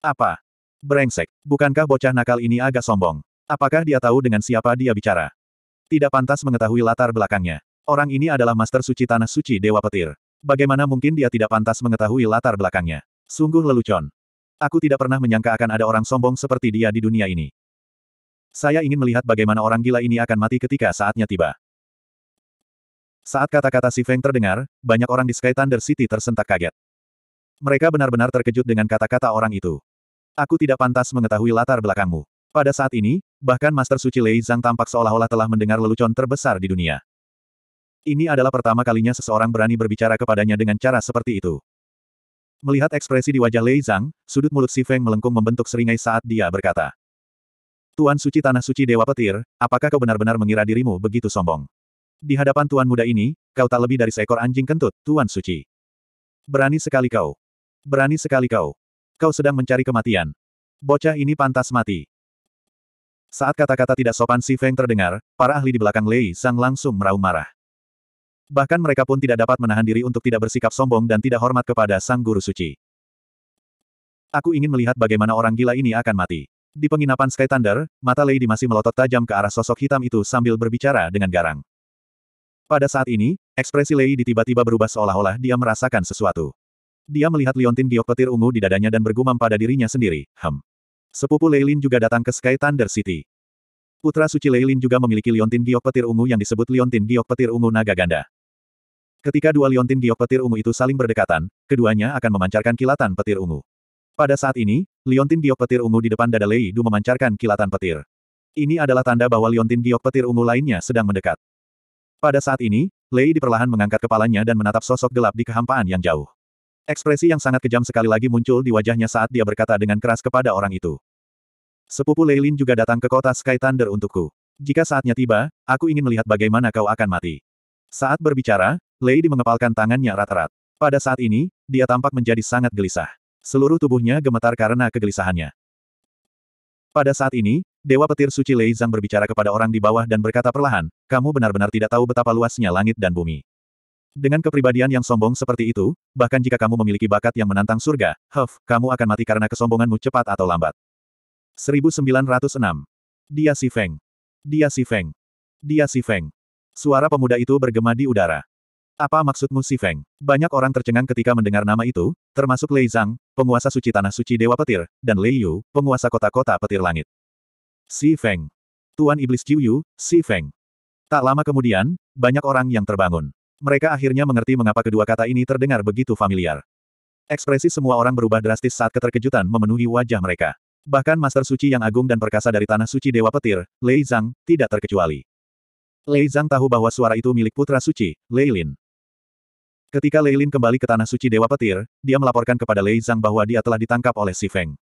Apa? Brengsek, bukankah bocah nakal ini agak sombong? Apakah dia tahu dengan siapa dia bicara? Tidak pantas mengetahui latar belakangnya. Orang ini adalah master suci tanah suci Dewa Petir. Bagaimana mungkin dia tidak pantas mengetahui latar belakangnya? Sungguh lelucon. Aku tidak pernah menyangka akan ada orang sombong seperti dia di dunia ini. Saya ingin melihat bagaimana orang gila ini akan mati ketika saatnya tiba. Saat kata-kata Si Feng terdengar, banyak orang di Sky Thunder City tersentak kaget. Mereka benar-benar terkejut dengan kata-kata orang itu. Aku tidak pantas mengetahui latar belakangmu. Pada saat ini, bahkan Master Suci Lei Zhang tampak seolah-olah telah mendengar lelucon terbesar di dunia. Ini adalah pertama kalinya seseorang berani berbicara kepadanya dengan cara seperti itu. Melihat ekspresi di wajah Lei Zhang, sudut mulut Si Feng melengkung membentuk seringai saat dia berkata. Tuan Suci Tanah Suci Dewa Petir, apakah kau benar-benar mengira dirimu begitu sombong? Di hadapan Tuan Muda ini, kau tak lebih dari seekor anjing kentut, Tuan Suci. Berani sekali kau. Berani sekali kau. Kau sedang mencari kematian. Bocah ini pantas mati. Saat kata-kata tidak sopan Si Feng terdengar, para ahli di belakang Lei Zhang langsung meraung marah. Bahkan mereka pun tidak dapat menahan diri untuk tidak bersikap sombong dan tidak hormat kepada sang guru suci. Aku ingin melihat bagaimana orang gila ini akan mati. Di penginapan Sky Thunder, mata Lady masih melotot tajam ke arah sosok hitam itu sambil berbicara dengan garang. Pada saat ini, ekspresi Lady tiba-tiba berubah seolah-olah dia merasakan sesuatu. Dia melihat liontin giok petir ungu di dadanya dan bergumam pada dirinya sendiri, hem. Sepupu Leilin juga datang ke Sky Thunder City. Putra suci Leilin juga memiliki liontin giok petir ungu yang disebut liontin giok petir ungu naga ganda. Ketika dua liontin giok petir ungu itu saling berdekatan, keduanya akan memancarkan kilatan petir ungu. Pada saat ini, liontin giok petir ungu di depan dada Lei Du memancarkan kilatan petir. Ini adalah tanda bahwa liontin giok petir ungu lainnya sedang mendekat. Pada saat ini, Lei Di mengangkat kepalanya dan menatap sosok gelap di kehampaan yang jauh. Ekspresi yang sangat kejam sekali lagi muncul di wajahnya saat dia berkata dengan keras kepada orang itu. Sepupu Lei Lin juga datang ke kota Sky Thunder untukku. Jika saatnya tiba, aku ingin melihat bagaimana kau akan mati. Saat berbicara, Lady mengepalkan tangannya rat-rat. Pada saat ini, dia tampak menjadi sangat gelisah. Seluruh tubuhnya gemetar karena kegelisahannya. Pada saat ini, Dewa Petir Suci Lei Zhang berbicara kepada orang di bawah dan berkata perlahan, kamu benar-benar tidak tahu betapa luasnya langit dan bumi. Dengan kepribadian yang sombong seperti itu, bahkan jika kamu memiliki bakat yang menantang surga, huff, kamu akan mati karena kesombonganmu cepat atau lambat. 1906. Dia si Feng. Dia si Feng. Dia si Feng. Suara pemuda itu bergema di udara. Apa maksudmu Si Feng? Banyak orang tercengang ketika mendengar nama itu, termasuk Lei Zhang, penguasa suci tanah suci Dewa Petir, dan Lei Yu, penguasa kota-kota petir langit. Si Feng. Tuan Iblis Jiu Yu, Si Feng. Tak lama kemudian, banyak orang yang terbangun. Mereka akhirnya mengerti mengapa kedua kata ini terdengar begitu familiar. Ekspresi semua orang berubah drastis saat keterkejutan memenuhi wajah mereka. Bahkan Master Suci yang agung dan perkasa dari Tanah Suci Dewa Petir, Lei Zhang, tidak terkecuali. Lei Zhang tahu bahwa suara itu milik putra suci, Lei Lin. Ketika Lei Lin kembali ke Tanah Suci Dewa Petir, dia melaporkan kepada Lei Zhang bahwa dia telah ditangkap oleh Si Feng.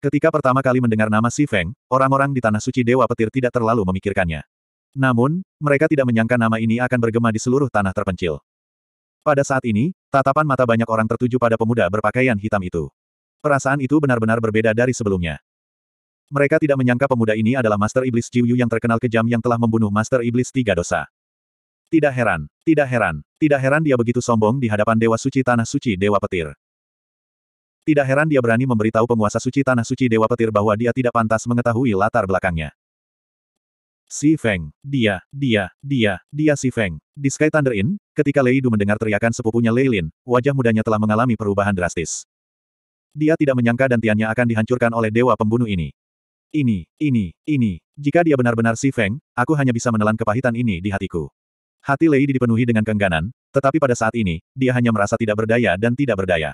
Ketika pertama kali mendengar nama Si Feng, orang-orang di Tanah Suci Dewa Petir tidak terlalu memikirkannya. Namun, mereka tidak menyangka nama ini akan bergema di seluruh tanah terpencil. Pada saat ini, tatapan mata banyak orang tertuju pada pemuda berpakaian hitam itu. Perasaan itu benar-benar berbeda dari sebelumnya. Mereka tidak menyangka pemuda ini adalah Master Iblis Jiuyu yang terkenal kejam yang telah membunuh Master Iblis Tiga Dosa. Tidak heran, tidak heran, tidak heran dia begitu sombong di hadapan Dewa Suci Tanah Suci Dewa Petir. Tidak heran dia berani memberitahu penguasa suci Tanah Suci Dewa Petir bahwa dia tidak pantas mengetahui latar belakangnya. Si Feng, dia, dia, dia, dia Si Feng. Di Sky Thunder Inn, ketika Lei Du mendengar teriakan sepupunya Lei Lin, wajah mudanya telah mengalami perubahan drastis. Dia tidak menyangka dan dantiannya akan dihancurkan oleh dewa pembunuh ini. Ini, ini, ini. Jika dia benar-benar Si Feng, aku hanya bisa menelan kepahitan ini di hatiku. Hati Lady dipenuhi dengan kengganan, tetapi pada saat ini, dia hanya merasa tidak berdaya dan tidak berdaya.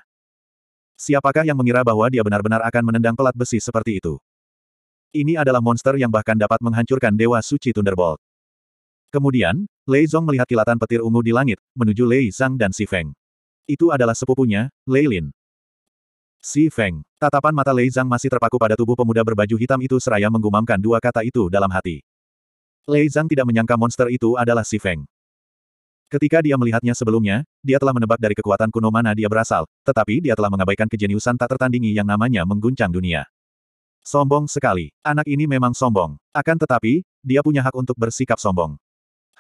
Siapakah yang mengira bahwa dia benar-benar akan menendang pelat besi seperti itu? Ini adalah monster yang bahkan dapat menghancurkan Dewa Suci Thunderbolt. Kemudian, Lei Zong melihat kilatan petir ungu di langit, menuju Lei Zhang dan Si Feng. Itu adalah sepupunya, Lei Lin. Si Feng. Tatapan mata Lei Zhang masih terpaku pada tubuh pemuda berbaju hitam itu seraya menggumamkan dua kata itu dalam hati. Lei Zhang tidak menyangka monster itu adalah Si Feng. Ketika dia melihatnya sebelumnya, dia telah menebak dari kekuatan kuno mana dia berasal, tetapi dia telah mengabaikan kejeniusan tak tertandingi yang namanya mengguncang dunia. Sombong sekali. Anak ini memang sombong. Akan tetapi, dia punya hak untuk bersikap sombong.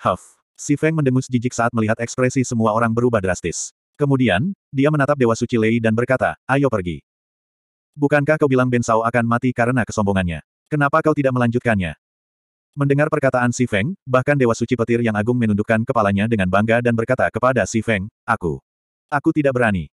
Huff. Si Feng mendengus jijik saat melihat ekspresi semua orang berubah drastis. Kemudian, dia menatap Dewa Suci Lei dan berkata, ayo pergi. Bukankah kau bilang Ben Sao akan mati karena kesombongannya? Kenapa kau tidak melanjutkannya? Mendengar perkataan Si Feng, bahkan Dewa Suci Petir yang agung menundukkan kepalanya dengan bangga dan berkata kepada Si Feng, Aku. Aku tidak berani.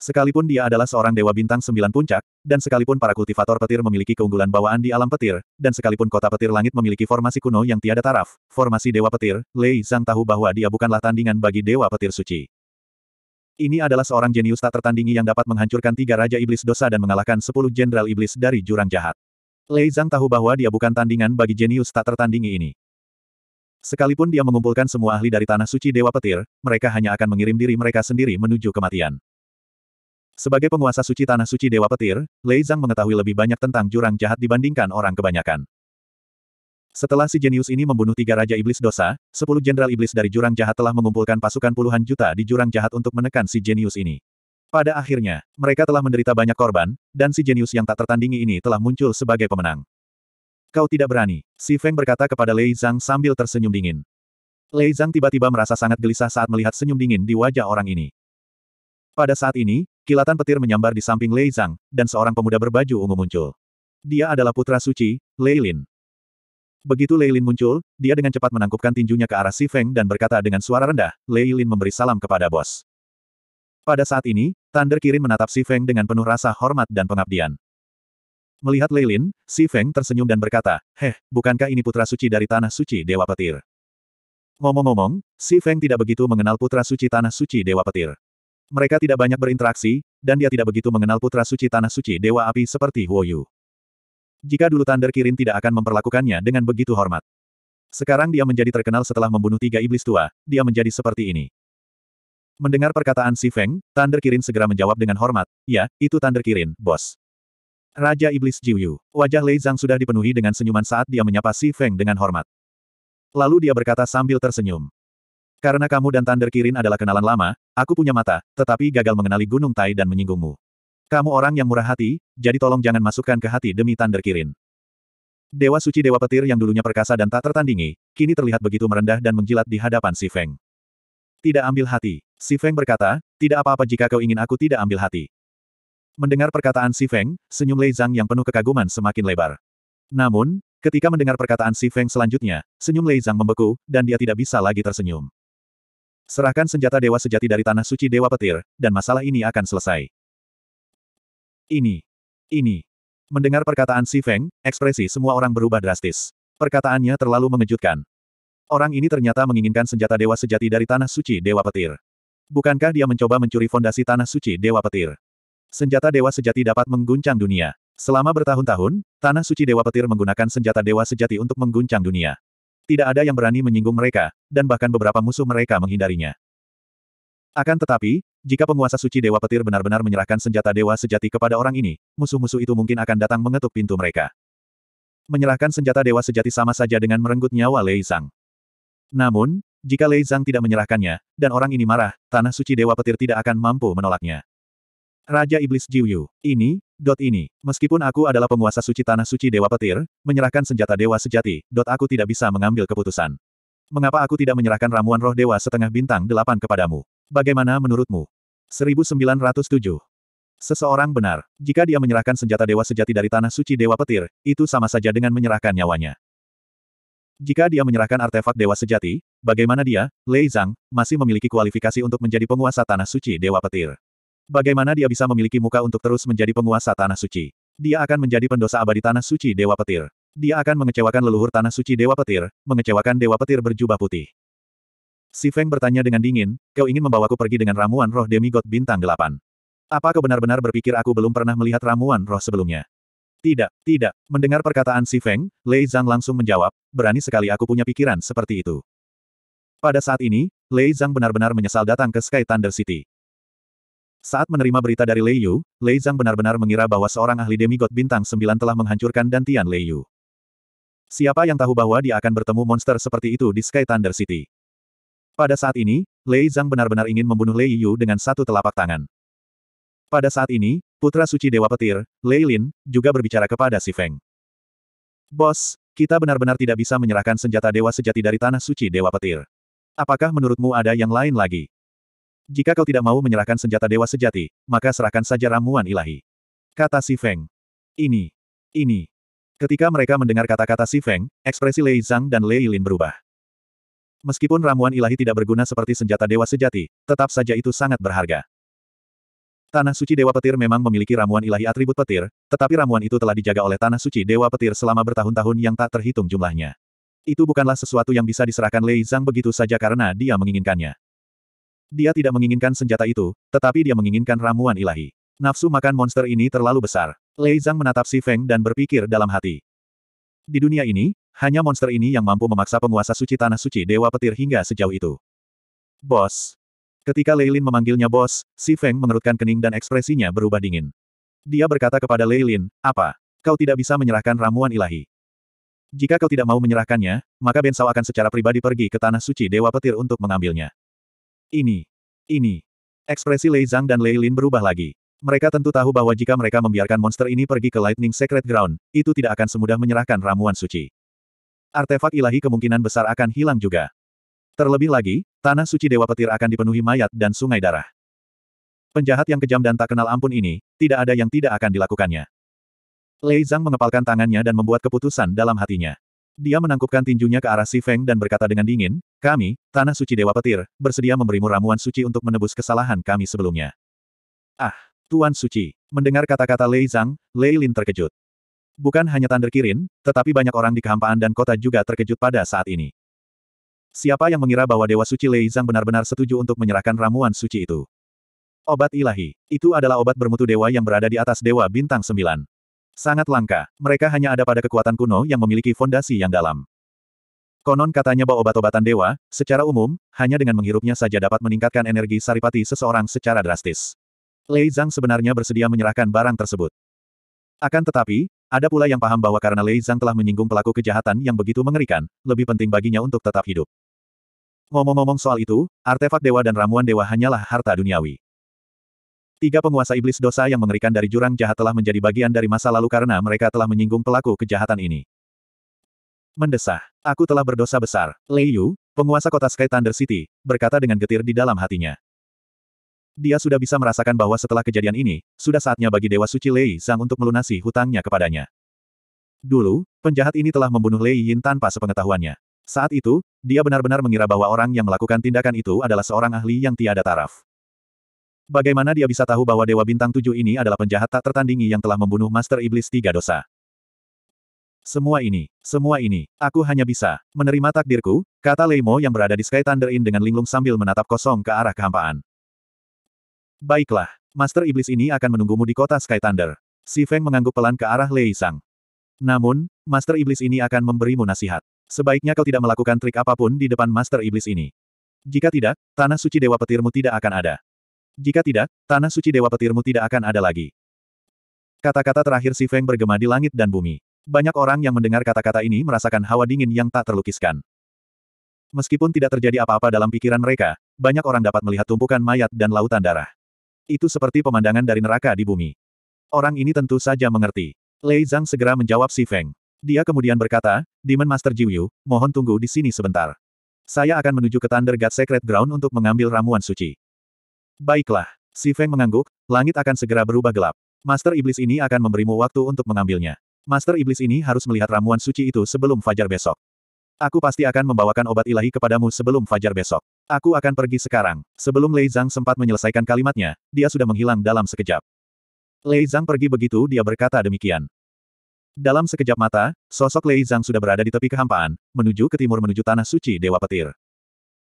Sekalipun dia adalah seorang Dewa Bintang Sembilan Puncak, dan sekalipun para kultivator petir memiliki keunggulan bawaan di alam petir, dan sekalipun kota petir langit memiliki formasi kuno yang tiada taraf, formasi Dewa Petir, Lei Zhang tahu bahwa dia bukanlah tandingan bagi Dewa Petir Suci. Ini adalah seorang jenius tak tertandingi yang dapat menghancurkan tiga Raja Iblis Dosa dan mengalahkan sepuluh Jenderal Iblis dari jurang jahat. Lei Zhang tahu bahwa dia bukan tandingan bagi jenius tak tertandingi ini. Sekalipun dia mengumpulkan semua ahli dari Tanah Suci Dewa Petir, mereka hanya akan mengirim diri mereka sendiri menuju kematian. Sebagai penguasa suci Tanah Suci Dewa Petir, Lei Zhang mengetahui lebih banyak tentang jurang jahat dibandingkan orang kebanyakan. Setelah si jenius ini membunuh tiga Raja Iblis Dosa, sepuluh Jenderal Iblis dari Jurang Jahat telah mengumpulkan pasukan puluhan juta di Jurang Jahat untuk menekan si jenius ini. Pada akhirnya, mereka telah menderita banyak korban, dan si jenius yang tak tertandingi ini telah muncul sebagai pemenang. Kau tidak berani, si Feng berkata kepada Lei Zhang sambil tersenyum dingin. Lei Zhang tiba-tiba merasa sangat gelisah saat melihat senyum dingin di wajah orang ini. Pada saat ini, kilatan petir menyambar di samping Lei Zhang, dan seorang pemuda berbaju ungu muncul. Dia adalah putra suci, Lei Lin. Begitu Lei Lin muncul, dia dengan cepat menangkupkan tinjunya ke arah Si Feng dan berkata dengan suara rendah, Lei Lin memberi salam kepada bos. Pada saat ini, Thunder Kirin menatap Si Feng dengan penuh rasa hormat dan pengabdian. Melihat Leilin, Si Feng tersenyum dan berkata, Heh, bukankah ini putra suci dari Tanah Suci Dewa Petir? Ngomong-ngomong, Si Feng tidak begitu mengenal putra suci Tanah Suci Dewa Petir. Mereka tidak banyak berinteraksi, dan dia tidak begitu mengenal putra suci Tanah Suci Dewa Api seperti Huo Yu. Jika dulu Thunder Kirin tidak akan memperlakukannya dengan begitu hormat. Sekarang dia menjadi terkenal setelah membunuh tiga iblis tua, dia menjadi seperti ini. Mendengar perkataan Si Feng, Thunder Kirin segera menjawab dengan hormat, ya, itu Thunder Kirin, bos. Raja Iblis Jiuyu. Wajah Lei Zhang sudah dipenuhi dengan senyuman saat dia menyapa Si Feng dengan hormat. Lalu dia berkata sambil tersenyum. Karena kamu dan Thunder Kirin adalah kenalan lama, aku punya mata, tetapi gagal mengenali Gunung Tai dan menyinggungmu. Kamu orang yang murah hati, jadi tolong jangan masukkan ke hati demi Thunder Kirin. Dewa suci Dewa Petir yang dulunya perkasa dan tak tertandingi, kini terlihat begitu merendah dan menjilat di hadapan Si Feng. Tidak ambil hati. Si Feng berkata, tidak apa-apa jika kau ingin aku tidak ambil hati. Mendengar perkataan Si Feng, senyum Lei Zhang yang penuh kekaguman semakin lebar. Namun, ketika mendengar perkataan Si Feng selanjutnya, senyum Lei Zhang membeku, dan dia tidak bisa lagi tersenyum. Serahkan senjata dewa sejati dari tanah suci dewa petir, dan masalah ini akan selesai. Ini. Ini. Mendengar perkataan Si Feng, ekspresi semua orang berubah drastis. Perkataannya terlalu mengejutkan. Orang ini ternyata menginginkan senjata dewa sejati dari Tanah Suci Dewa Petir. Bukankah dia mencoba mencuri fondasi Tanah Suci Dewa Petir? Senjata dewa sejati dapat mengguncang dunia. Selama bertahun-tahun, Tanah Suci Dewa Petir menggunakan senjata dewa sejati untuk mengguncang dunia. Tidak ada yang berani menyinggung mereka, dan bahkan beberapa musuh mereka menghindarinya. Akan tetapi, jika penguasa suci Dewa Petir benar-benar menyerahkan senjata dewa sejati kepada orang ini, musuh-musuh itu mungkin akan datang mengetuk pintu mereka. Menyerahkan senjata dewa sejati sama saja dengan merenggut nyawa Lei Sang. Namun, jika Lei Zhang tidak menyerahkannya, dan orang ini marah, Tanah Suci Dewa Petir tidak akan mampu menolaknya. Raja Iblis Jiuyu, ini, dot ini, meskipun aku adalah penguasa suci Tanah Suci Dewa Petir, menyerahkan senjata Dewa Sejati, dot aku tidak bisa mengambil keputusan. Mengapa aku tidak menyerahkan ramuan roh Dewa setengah bintang delapan kepadamu? Bagaimana menurutmu? 1907. Seseorang benar, jika dia menyerahkan senjata Dewa Sejati dari Tanah Suci Dewa Petir, itu sama saja dengan menyerahkan nyawanya. Jika dia menyerahkan artefak Dewa Sejati, bagaimana dia, Lei Zhang, masih memiliki kualifikasi untuk menjadi penguasa Tanah Suci Dewa Petir? Bagaimana dia bisa memiliki muka untuk terus menjadi penguasa Tanah Suci? Dia akan menjadi pendosa abadi Tanah Suci Dewa Petir. Dia akan mengecewakan leluhur Tanah Suci Dewa Petir, mengecewakan Dewa Petir berjubah putih. Si Feng bertanya dengan dingin, kau ingin membawaku pergi dengan ramuan roh demigod bintang delapan. Apa kau benar-benar berpikir aku belum pernah melihat ramuan roh sebelumnya? Tidak, tidak. Mendengar perkataan Si Feng, Lei Zhang langsung menjawab, berani sekali aku punya pikiran seperti itu. Pada saat ini, Lei Zhang benar-benar menyesal datang ke Sky Thunder City. Saat menerima berita dari Lei Yu, Lei Zhang benar-benar mengira bahwa seorang ahli demigod bintang 9 telah menghancurkan Dantian Lei Yu. Siapa yang tahu bahwa dia akan bertemu monster seperti itu di Sky Thunder City? Pada saat ini, Lei Zhang benar-benar ingin membunuh Lei Yu dengan satu telapak tangan. Pada saat ini, putra suci Dewa Petir, Lei Lin, juga berbicara kepada Si Feng. Bos, kita benar-benar tidak bisa menyerahkan senjata dewa sejati dari tanah suci Dewa Petir. Apakah menurutmu ada yang lain lagi? Jika kau tidak mau menyerahkan senjata dewa sejati, maka serahkan saja ramuan ilahi. Kata Si Feng. Ini. Ini. Ketika mereka mendengar kata-kata Si Feng, ekspresi Lei Zhang dan Lei Lin berubah. Meskipun ramuan ilahi tidak berguna seperti senjata dewa sejati, tetap saja itu sangat berharga. Tanah suci Dewa Petir memang memiliki ramuan ilahi atribut petir, tetapi ramuan itu telah dijaga oleh Tanah Suci Dewa Petir selama bertahun-tahun yang tak terhitung jumlahnya. Itu bukanlah sesuatu yang bisa diserahkan Lei Zhang begitu saja karena dia menginginkannya. Dia tidak menginginkan senjata itu, tetapi dia menginginkan ramuan ilahi. Nafsu makan monster ini terlalu besar. Lei Zhang menatap Si Feng dan berpikir dalam hati. Di dunia ini, hanya monster ini yang mampu memaksa penguasa suci Tanah Suci Dewa Petir hingga sejauh itu. Bos, Ketika Leilin memanggilnya bos, si Feng mengerutkan kening dan ekspresinya berubah dingin. Dia berkata kepada Leilin, apa? Kau tidak bisa menyerahkan ramuan ilahi. Jika kau tidak mau menyerahkannya, maka Bensau akan secara pribadi pergi ke Tanah Suci Dewa Petir untuk mengambilnya. Ini. Ini. Ekspresi Lei Zhang dan Lei Lin berubah lagi. Mereka tentu tahu bahwa jika mereka membiarkan monster ini pergi ke Lightning Secret Ground, itu tidak akan semudah menyerahkan ramuan suci. Artefak ilahi kemungkinan besar akan hilang juga. Terlebih lagi, tanah suci Dewa Petir akan dipenuhi mayat dan sungai darah. Penjahat yang kejam dan tak kenal ampun ini, tidak ada yang tidak akan dilakukannya. Lei Zhang mengepalkan tangannya dan membuat keputusan dalam hatinya. Dia menangkupkan tinjunya ke arah Si Feng dan berkata dengan dingin, kami, Tanah Suci Dewa Petir, bersedia memberimu ramuan suci untuk menebus kesalahan kami sebelumnya. Ah, Tuan Suci, mendengar kata-kata Lei Zhang, Lei Lin terkejut. Bukan hanya Thunder Kirin, tetapi banyak orang di kehampaan dan kota juga terkejut pada saat ini. Siapa yang mengira bahwa Dewa Suci Lei Zhang benar-benar setuju untuk menyerahkan ramuan suci itu? Obat ilahi. Itu adalah obat bermutu dewa yang berada di atas Dewa Bintang Sembilan. Sangat langka. Mereka hanya ada pada kekuatan kuno yang memiliki fondasi yang dalam. Konon katanya bahwa obat-obatan dewa, secara umum, hanya dengan menghirupnya saja dapat meningkatkan energi saripati seseorang secara drastis. Lei Zhang sebenarnya bersedia menyerahkan barang tersebut. Akan tetapi, ada pula yang paham bahwa karena Lei Zhang telah menyinggung pelaku kejahatan yang begitu mengerikan, lebih penting baginya untuk tetap hidup. Ngomong-ngomong soal itu, artefak dewa dan ramuan dewa hanyalah harta duniawi. Tiga penguasa iblis dosa yang mengerikan dari jurang jahat telah menjadi bagian dari masa lalu karena mereka telah menyinggung pelaku kejahatan ini. Mendesah, aku telah berdosa besar. Lei Yu, penguasa kota Sky Thunder City, berkata dengan getir di dalam hatinya. Dia sudah bisa merasakan bahwa setelah kejadian ini, sudah saatnya bagi Dewa Suci Lei sang untuk melunasi hutangnya kepadanya. Dulu, penjahat ini telah membunuh Lei Yin tanpa sepengetahuannya. Saat itu, dia benar-benar mengira bahwa orang yang melakukan tindakan itu adalah seorang ahli yang tiada taraf. Bagaimana dia bisa tahu bahwa Dewa Bintang Tujuh ini adalah penjahat tak tertandingi yang telah membunuh Master Iblis Tiga Dosa? Semua ini, semua ini, aku hanya bisa menerima takdirku, kata Lei Mo yang berada di Sky Thunder Inn dengan linglung sambil menatap kosong ke arah kehampaan. Baiklah, Master Iblis ini akan menunggumu di kota Sky Thunder. Si Feng mengangguk pelan ke arah Lei Sang. Namun, Master Iblis ini akan memberimu nasihat. Sebaiknya kau tidak melakukan trik apapun di depan Master Iblis ini. Jika tidak, tanah suci Dewa Petirmu tidak akan ada. Jika tidak, tanah suci Dewa Petirmu tidak akan ada lagi. Kata-kata terakhir Si Feng bergema di langit dan bumi. Banyak orang yang mendengar kata-kata ini merasakan hawa dingin yang tak terlukiskan. Meskipun tidak terjadi apa-apa dalam pikiran mereka, banyak orang dapat melihat tumpukan mayat dan lautan darah. Itu seperti pemandangan dari neraka di bumi. Orang ini tentu saja mengerti. Lei Zhang segera menjawab Si Feng. Dia kemudian berkata, Demon Master Jiuyu, mohon tunggu di sini sebentar. Saya akan menuju ke Thunder God Sacred Ground untuk mengambil ramuan suci. Baiklah. Si Feng mengangguk, langit akan segera berubah gelap. Master Iblis ini akan memberimu waktu untuk mengambilnya. Master Iblis ini harus melihat ramuan suci itu sebelum fajar besok. Aku pasti akan membawakan obat ilahi kepadamu sebelum fajar besok. Aku akan pergi sekarang. Sebelum Lei Zhang sempat menyelesaikan kalimatnya, dia sudah menghilang dalam sekejap. Lei Zhang pergi begitu dia berkata demikian. Dalam sekejap mata, sosok Lei Zhang sudah berada di tepi kehampaan, menuju ke timur menuju tanah suci Dewa Petir.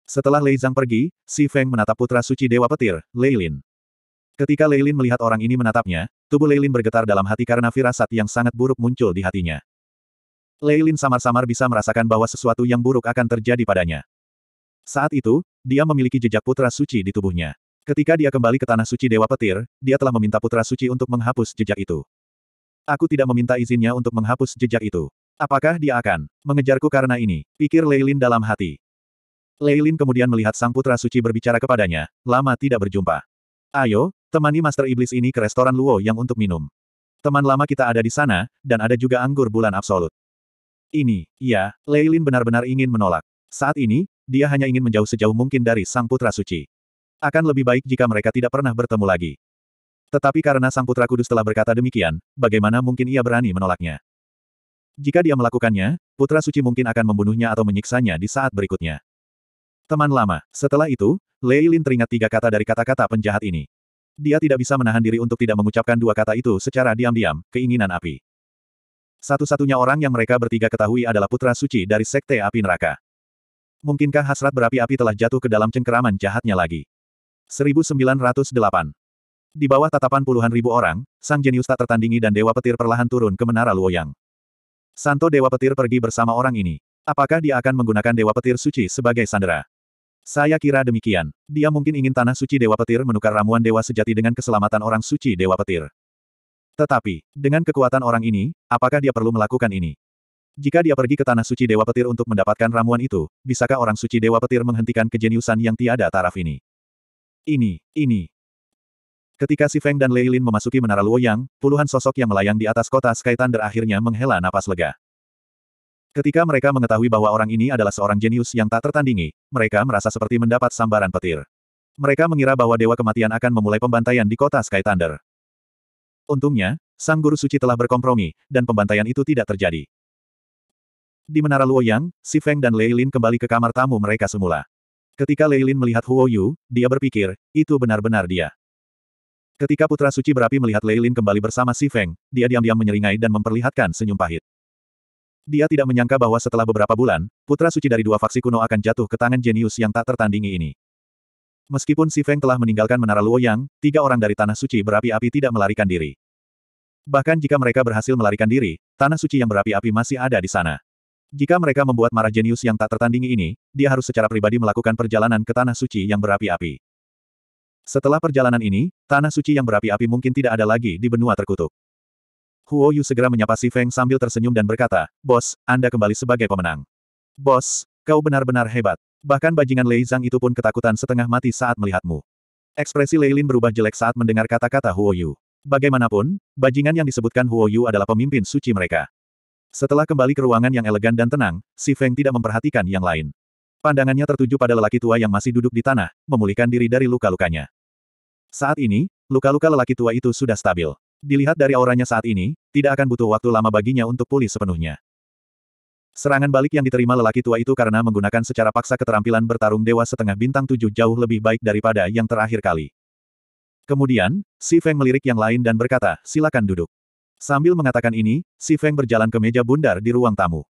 Setelah Lei Zhang pergi, Si Feng menatap putra suci Dewa Petir, Lei Lin. Ketika Lei Lin melihat orang ini menatapnya, tubuh Lei Lin bergetar dalam hati karena firasat yang sangat buruk muncul di hatinya. Lei Lin samar-samar bisa merasakan bahwa sesuatu yang buruk akan terjadi padanya. Saat itu, dia memiliki jejak putra suci di tubuhnya. Ketika dia kembali ke tanah suci Dewa Petir, dia telah meminta putra suci untuk menghapus jejak itu. Aku tidak meminta izinnya untuk menghapus jejak itu. Apakah dia akan mengejarku karena ini? Pikir Leilin dalam hati. Leilin kemudian melihat sang putra suci berbicara kepadanya, lama tidak berjumpa. Ayo, temani Master Iblis ini ke restoran Luo yang untuk minum. Teman lama kita ada di sana, dan ada juga anggur bulan absolut. Ini, ya, Leilin benar-benar ingin menolak. Saat ini, dia hanya ingin menjauh sejauh mungkin dari sang putra suci. Akan lebih baik jika mereka tidak pernah bertemu lagi. Tetapi karena sang putra kudus telah berkata demikian, bagaimana mungkin ia berani menolaknya? Jika dia melakukannya, putra suci mungkin akan membunuhnya atau menyiksanya di saat berikutnya. Teman lama, setelah itu, Lei Lin teringat tiga kata dari kata-kata penjahat ini. Dia tidak bisa menahan diri untuk tidak mengucapkan dua kata itu secara diam-diam, keinginan api. Satu-satunya orang yang mereka bertiga ketahui adalah putra suci dari sekte api neraka. Mungkinkah hasrat berapi-api telah jatuh ke dalam cengkeraman jahatnya lagi? 1908. Di bawah tatapan puluhan ribu orang, sang jenius tak tertandingi dan Dewa Petir perlahan turun ke Menara Luoyang. Santo Dewa Petir pergi bersama orang ini. Apakah dia akan menggunakan Dewa Petir Suci sebagai sandera? Saya kira demikian. Dia mungkin ingin tanah suci Dewa Petir menukar ramuan Dewa Sejati dengan keselamatan orang suci Dewa Petir. Tetapi, dengan kekuatan orang ini, apakah dia perlu melakukan ini? Jika dia pergi ke Tanah Suci Dewa Petir untuk mendapatkan ramuan itu, bisakah orang suci Dewa Petir menghentikan kejeniusan yang tiada taraf ini? Ini, ini. Ketika Si Feng dan Lei Lin memasuki Menara Luoyang, puluhan sosok yang melayang di atas kota Sky Thunder akhirnya menghela napas lega. Ketika mereka mengetahui bahwa orang ini adalah seorang jenius yang tak tertandingi, mereka merasa seperti mendapat sambaran petir. Mereka mengira bahwa Dewa Kematian akan memulai pembantaian di kota Sky Thunder. Untungnya, Sang Guru Suci telah berkompromi, dan pembantaian itu tidak terjadi. Di Menara Luoyang, Si Feng dan Lei Lin kembali ke kamar tamu mereka semula. Ketika Lei Lin melihat Huo Yu, dia berpikir, itu benar-benar dia. Ketika Putra Suci Berapi melihat Lei Lin kembali bersama Si Feng, dia diam-diam menyeringai dan memperlihatkan senyum pahit. Dia tidak menyangka bahwa setelah beberapa bulan, putra suci dari dua faksi kuno akan jatuh ke tangan jenius yang tak tertandingi ini. Meskipun Si Feng telah meninggalkan Menara Luoyang, tiga orang dari Tanah Suci berapi-api tidak melarikan diri. Bahkan jika mereka berhasil melarikan diri, Tanah Suci yang berapi-api masih ada di sana. Jika mereka membuat marah jenius yang tak tertandingi ini, dia harus secara pribadi melakukan perjalanan ke Tanah Suci yang berapi-api. Setelah perjalanan ini, Tanah Suci yang berapi-api mungkin tidak ada lagi di benua terkutuk. Huo Yu segera menyapa Si Feng sambil tersenyum dan berkata, Bos, Anda kembali sebagai pemenang. Bos, kau benar-benar hebat. Bahkan bajingan Lei Zhang itu pun ketakutan setengah mati saat melihatmu. Ekspresi Lei Lin berubah jelek saat mendengar kata-kata Huo Yu. Bagaimanapun, bajingan yang disebutkan Huo Yu adalah pemimpin suci mereka. Setelah kembali ke ruangan yang elegan dan tenang, Si Feng tidak memperhatikan yang lain. Pandangannya tertuju pada lelaki tua yang masih duduk di tanah, memulihkan diri dari luka-lukanya. Saat ini, luka-luka lelaki tua itu sudah stabil. Dilihat dari auranya saat ini, tidak akan butuh waktu lama baginya untuk pulih sepenuhnya. Serangan balik yang diterima lelaki tua itu karena menggunakan secara paksa keterampilan bertarung dewa setengah bintang tujuh jauh lebih baik daripada yang terakhir kali. Kemudian, Si Feng melirik yang lain dan berkata, silakan duduk. Sambil mengatakan ini, Si Feng berjalan ke meja bundar di ruang tamu.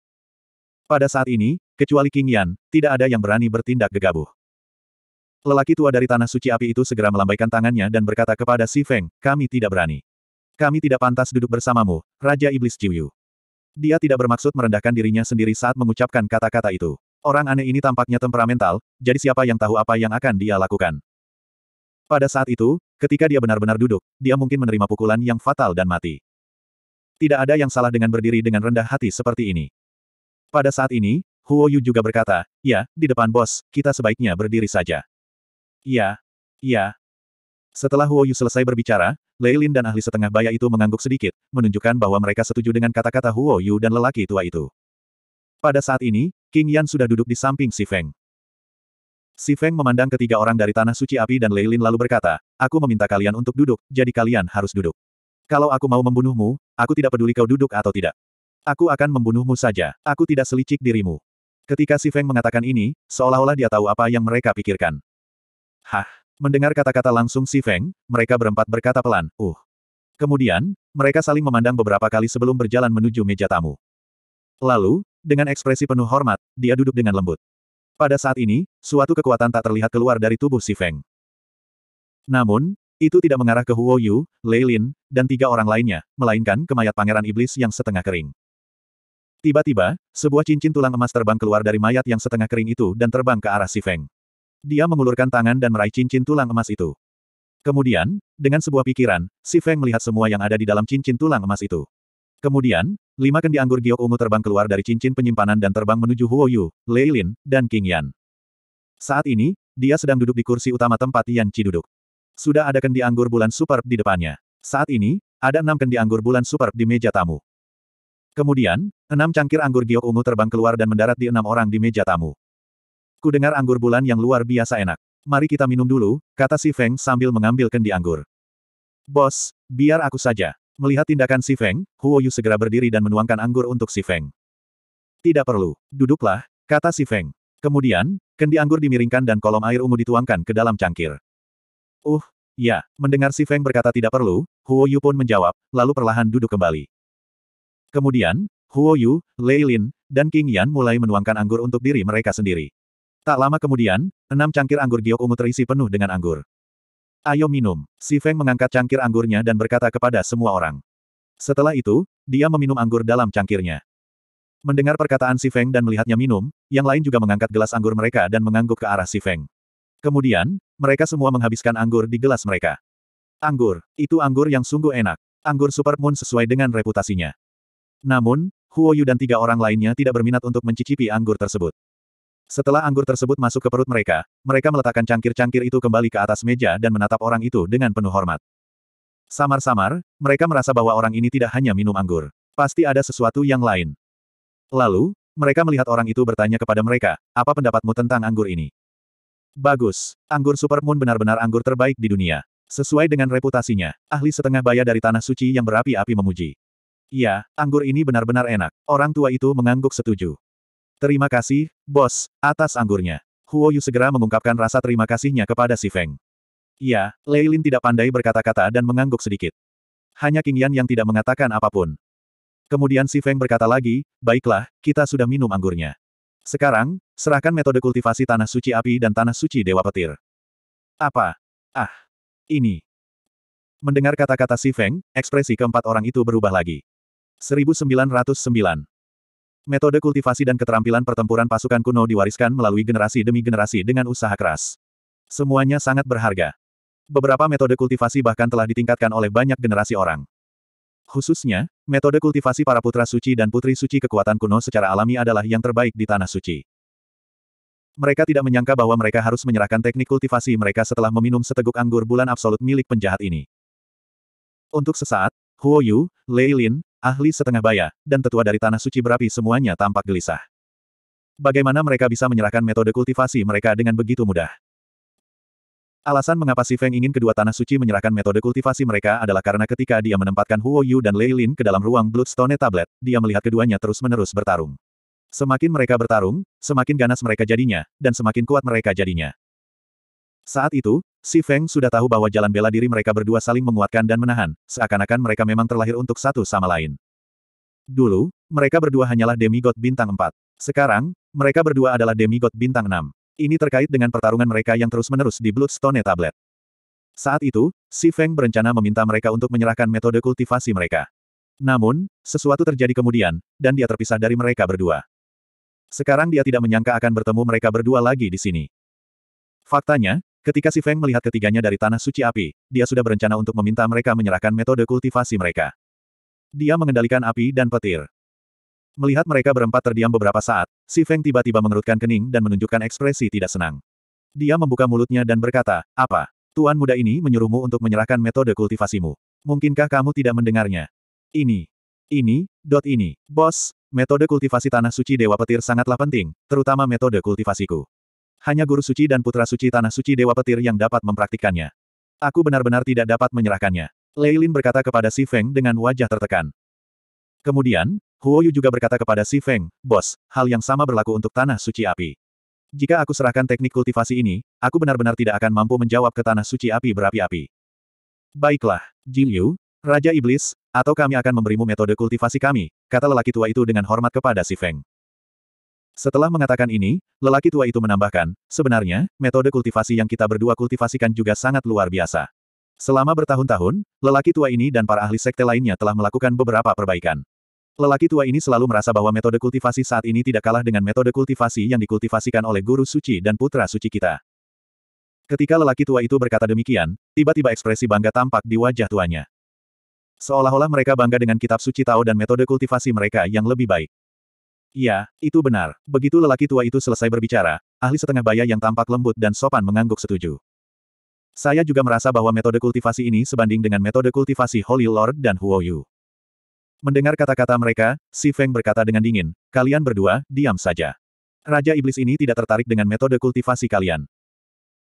Pada saat ini, kecuali King Yan, tidak ada yang berani bertindak gegabah. Lelaki tua dari Tanah Suci Api itu segera melambaikan tangannya dan berkata kepada Si Feng, kami tidak berani. Kami tidak pantas duduk bersamamu, Raja Iblis Jiuyu." Dia tidak bermaksud merendahkan dirinya sendiri saat mengucapkan kata-kata itu. Orang aneh ini tampaknya temperamental, jadi siapa yang tahu apa yang akan dia lakukan. Pada saat itu, ketika dia benar-benar duduk, dia mungkin menerima pukulan yang fatal dan mati. Tidak ada yang salah dengan berdiri dengan rendah hati seperti ini. Pada saat ini, Huo Yu juga berkata, ya, di depan bos, kita sebaiknya berdiri saja. Ya, ya. Setelah Huo Yu selesai berbicara, Lei Lin dan ahli setengah baya itu mengangguk sedikit, menunjukkan bahwa mereka setuju dengan kata-kata Huo Yu dan lelaki tua itu. Pada saat ini, King Yan sudah duduk di samping Si Feng. Si Feng memandang ketiga orang dari Tanah Suci Api dan Lei Lin lalu berkata, Aku meminta kalian untuk duduk, jadi kalian harus duduk. Kalau aku mau membunuhmu, Aku tidak peduli kau duduk atau tidak. Aku akan membunuhmu saja. Aku tidak selicik dirimu. Ketika Si Feng mengatakan ini, seolah-olah dia tahu apa yang mereka pikirkan. Hah. Mendengar kata-kata langsung Si Feng, mereka berempat berkata pelan, uh. Kemudian, mereka saling memandang beberapa kali sebelum berjalan menuju meja tamu. Lalu, dengan ekspresi penuh hormat, dia duduk dengan lembut. Pada saat ini, suatu kekuatan tak terlihat keluar dari tubuh Si Feng. Namun, itu tidak mengarah ke Huo Yu, Lei Lin, dan tiga orang lainnya, melainkan ke mayat pangeran iblis yang setengah kering. Tiba-tiba, sebuah cincin tulang emas terbang keluar dari mayat yang setengah kering itu dan terbang ke arah si Feng. Dia mengulurkan tangan dan meraih cincin tulang emas itu. Kemudian, dengan sebuah pikiran, si Feng melihat semua yang ada di dalam cincin tulang emas itu. Kemudian, lima kendi anggur giok ungu terbang keluar dari cincin penyimpanan dan terbang menuju Huo Yu, Lei Lin, dan King Yan. Saat ini, dia sedang duduk di kursi utama tempat Yan Chi duduk. Sudah ada kendi anggur bulan super di depannya. Saat ini, ada enam kendi anggur bulan super di meja tamu. Kemudian, enam cangkir anggur giok ungu terbang keluar dan mendarat di enam orang di meja tamu. Ku dengar anggur bulan yang luar biasa enak. Mari kita minum dulu, kata si Feng sambil mengambil kendi anggur. Bos, biar aku saja. Melihat tindakan si Feng, Huo Yu segera berdiri dan menuangkan anggur untuk si Feng. Tidak perlu, duduklah, kata si Feng. Kemudian, kendi anggur dimiringkan dan kolom air ungu dituangkan ke dalam cangkir. Uh, ya. Mendengar si Feng berkata tidak perlu, Huo Yu pun menjawab, lalu perlahan duduk kembali. Kemudian, Huo Yu, Lei Lin, dan King Yan mulai menuangkan anggur untuk diri mereka sendiri. Tak lama kemudian, enam cangkir anggur giok ungu terisi penuh dengan anggur. Ayo minum. Si Feng mengangkat cangkir anggurnya dan berkata kepada semua orang. Setelah itu, dia meminum anggur dalam cangkirnya. Mendengar perkataan Si Feng dan melihatnya minum, yang lain juga mengangkat gelas anggur mereka dan mengangguk ke arah Si Feng. Kemudian, mereka semua menghabiskan anggur di gelas mereka. Anggur, itu anggur yang sungguh enak. Anggur Super Moon sesuai dengan reputasinya. Namun, Huo Yu dan tiga orang lainnya tidak berminat untuk mencicipi anggur tersebut. Setelah anggur tersebut masuk ke perut mereka, mereka meletakkan cangkir-cangkir itu kembali ke atas meja dan menatap orang itu dengan penuh hormat. Samar-samar, mereka merasa bahwa orang ini tidak hanya minum anggur. Pasti ada sesuatu yang lain. Lalu, mereka melihat orang itu bertanya kepada mereka, apa pendapatmu tentang anggur ini? Bagus. Anggur Supermoon benar-benar anggur terbaik di dunia. Sesuai dengan reputasinya, ahli setengah baya dari Tanah Suci yang berapi-api memuji. Ya, anggur ini benar-benar enak. Orang tua itu mengangguk setuju. Terima kasih, bos, atas anggurnya. Huo Yu segera mengungkapkan rasa terima kasihnya kepada Si Feng. Iya, Lin tidak pandai berkata-kata dan mengangguk sedikit. Hanya King Yan yang tidak mengatakan apapun. Kemudian Si Feng berkata lagi, baiklah, kita sudah minum anggurnya. Sekarang, serahkan metode kultivasi tanah suci api dan tanah suci dewa petir. Apa? Ah. Ini. Mendengar kata-kata Si Feng, ekspresi keempat orang itu berubah lagi. 1909 Metode kultivasi dan keterampilan pertempuran pasukan kuno diwariskan melalui generasi demi generasi dengan usaha keras. Semuanya sangat berharga. Beberapa metode kultivasi bahkan telah ditingkatkan oleh banyak generasi orang. Khususnya, metode kultivasi para putra suci dan putri suci kekuatan kuno secara alami adalah yang terbaik di tanah suci. Mereka tidak menyangka bahwa mereka harus menyerahkan teknik kultivasi mereka setelah meminum seteguk anggur bulan absolut milik penjahat ini. Untuk sesaat, Huo Yu, Lei Lin, ahli setengah baya, dan tetua dari tanah suci berapi semuanya tampak gelisah. Bagaimana mereka bisa menyerahkan metode kultivasi mereka dengan begitu mudah? Alasan mengapa Si Feng ingin kedua tanah suci menyerahkan metode kultivasi mereka adalah karena ketika dia menempatkan Huo Yu dan Lei Lin ke dalam ruang Bloodstone Tablet, dia melihat keduanya terus-menerus bertarung. Semakin mereka bertarung, semakin ganas mereka jadinya, dan semakin kuat mereka jadinya. Saat itu, Si Feng sudah tahu bahwa jalan bela diri mereka berdua saling menguatkan dan menahan, seakan-akan mereka memang terlahir untuk satu sama lain. Dulu, mereka berdua hanyalah demigod bintang 4. Sekarang, mereka berdua adalah demigod bintang 6. Ini terkait dengan pertarungan mereka yang terus-menerus di Bloodstone Tablet. Saat itu, Si Feng berencana meminta mereka untuk menyerahkan metode kultivasi mereka. Namun, sesuatu terjadi kemudian, dan dia terpisah dari mereka berdua. Sekarang dia tidak menyangka akan bertemu mereka berdua lagi di sini. Faktanya, ketika Si Feng melihat ketiganya dari Tanah Suci Api, dia sudah berencana untuk meminta mereka menyerahkan metode kultivasi mereka. Dia mengendalikan api dan petir. Melihat mereka berempat terdiam beberapa saat, Si Feng tiba-tiba mengerutkan kening dan menunjukkan ekspresi tidak senang. Dia membuka mulutnya dan berkata, apa? Tuan muda ini menyuruhmu untuk menyerahkan metode kultivasimu. Mungkinkah kamu tidak mendengarnya? Ini. Ini, dot ini. Bos, metode kultivasi Tanah Suci Dewa Petir sangatlah penting, terutama metode kultivasiku. Hanya guru suci dan putra suci Tanah Suci Dewa Petir yang dapat mempraktikkannya. Aku benar-benar tidak dapat menyerahkannya. Leilin berkata kepada Si Feng dengan wajah tertekan. Kemudian, Huoyu juga berkata kepada Si Feng, Bos, hal yang sama berlaku untuk Tanah Suci Api. Jika aku serahkan teknik kultivasi ini, aku benar-benar tidak akan mampu menjawab ke Tanah Suci Api berapi-api. Baiklah, Jin Yu, Raja Iblis, atau kami akan memberimu metode kultivasi kami, kata lelaki tua itu dengan hormat kepada Si Feng. Setelah mengatakan ini, lelaki tua itu menambahkan, sebenarnya, metode kultivasi yang kita berdua kultivasikan juga sangat luar biasa. Selama bertahun-tahun, lelaki tua ini dan para ahli sekte lainnya telah melakukan beberapa perbaikan. Lelaki tua ini selalu merasa bahwa metode kultivasi saat ini tidak kalah dengan metode kultivasi yang dikultivasikan oleh guru suci dan putra suci kita. Ketika lelaki tua itu berkata demikian, tiba-tiba ekspresi bangga tampak di wajah tuanya. Seolah-olah mereka bangga dengan kitab suci Tao dan metode kultivasi mereka yang lebih baik. Ya, itu benar. Begitu lelaki tua itu selesai berbicara, ahli setengah baya yang tampak lembut dan sopan mengangguk setuju. Saya juga merasa bahwa metode kultivasi ini sebanding dengan metode kultivasi Holy Lord dan Huoyu. Mendengar kata-kata mereka, Si Feng berkata dengan dingin, kalian berdua, diam saja. Raja Iblis ini tidak tertarik dengan metode kultivasi kalian.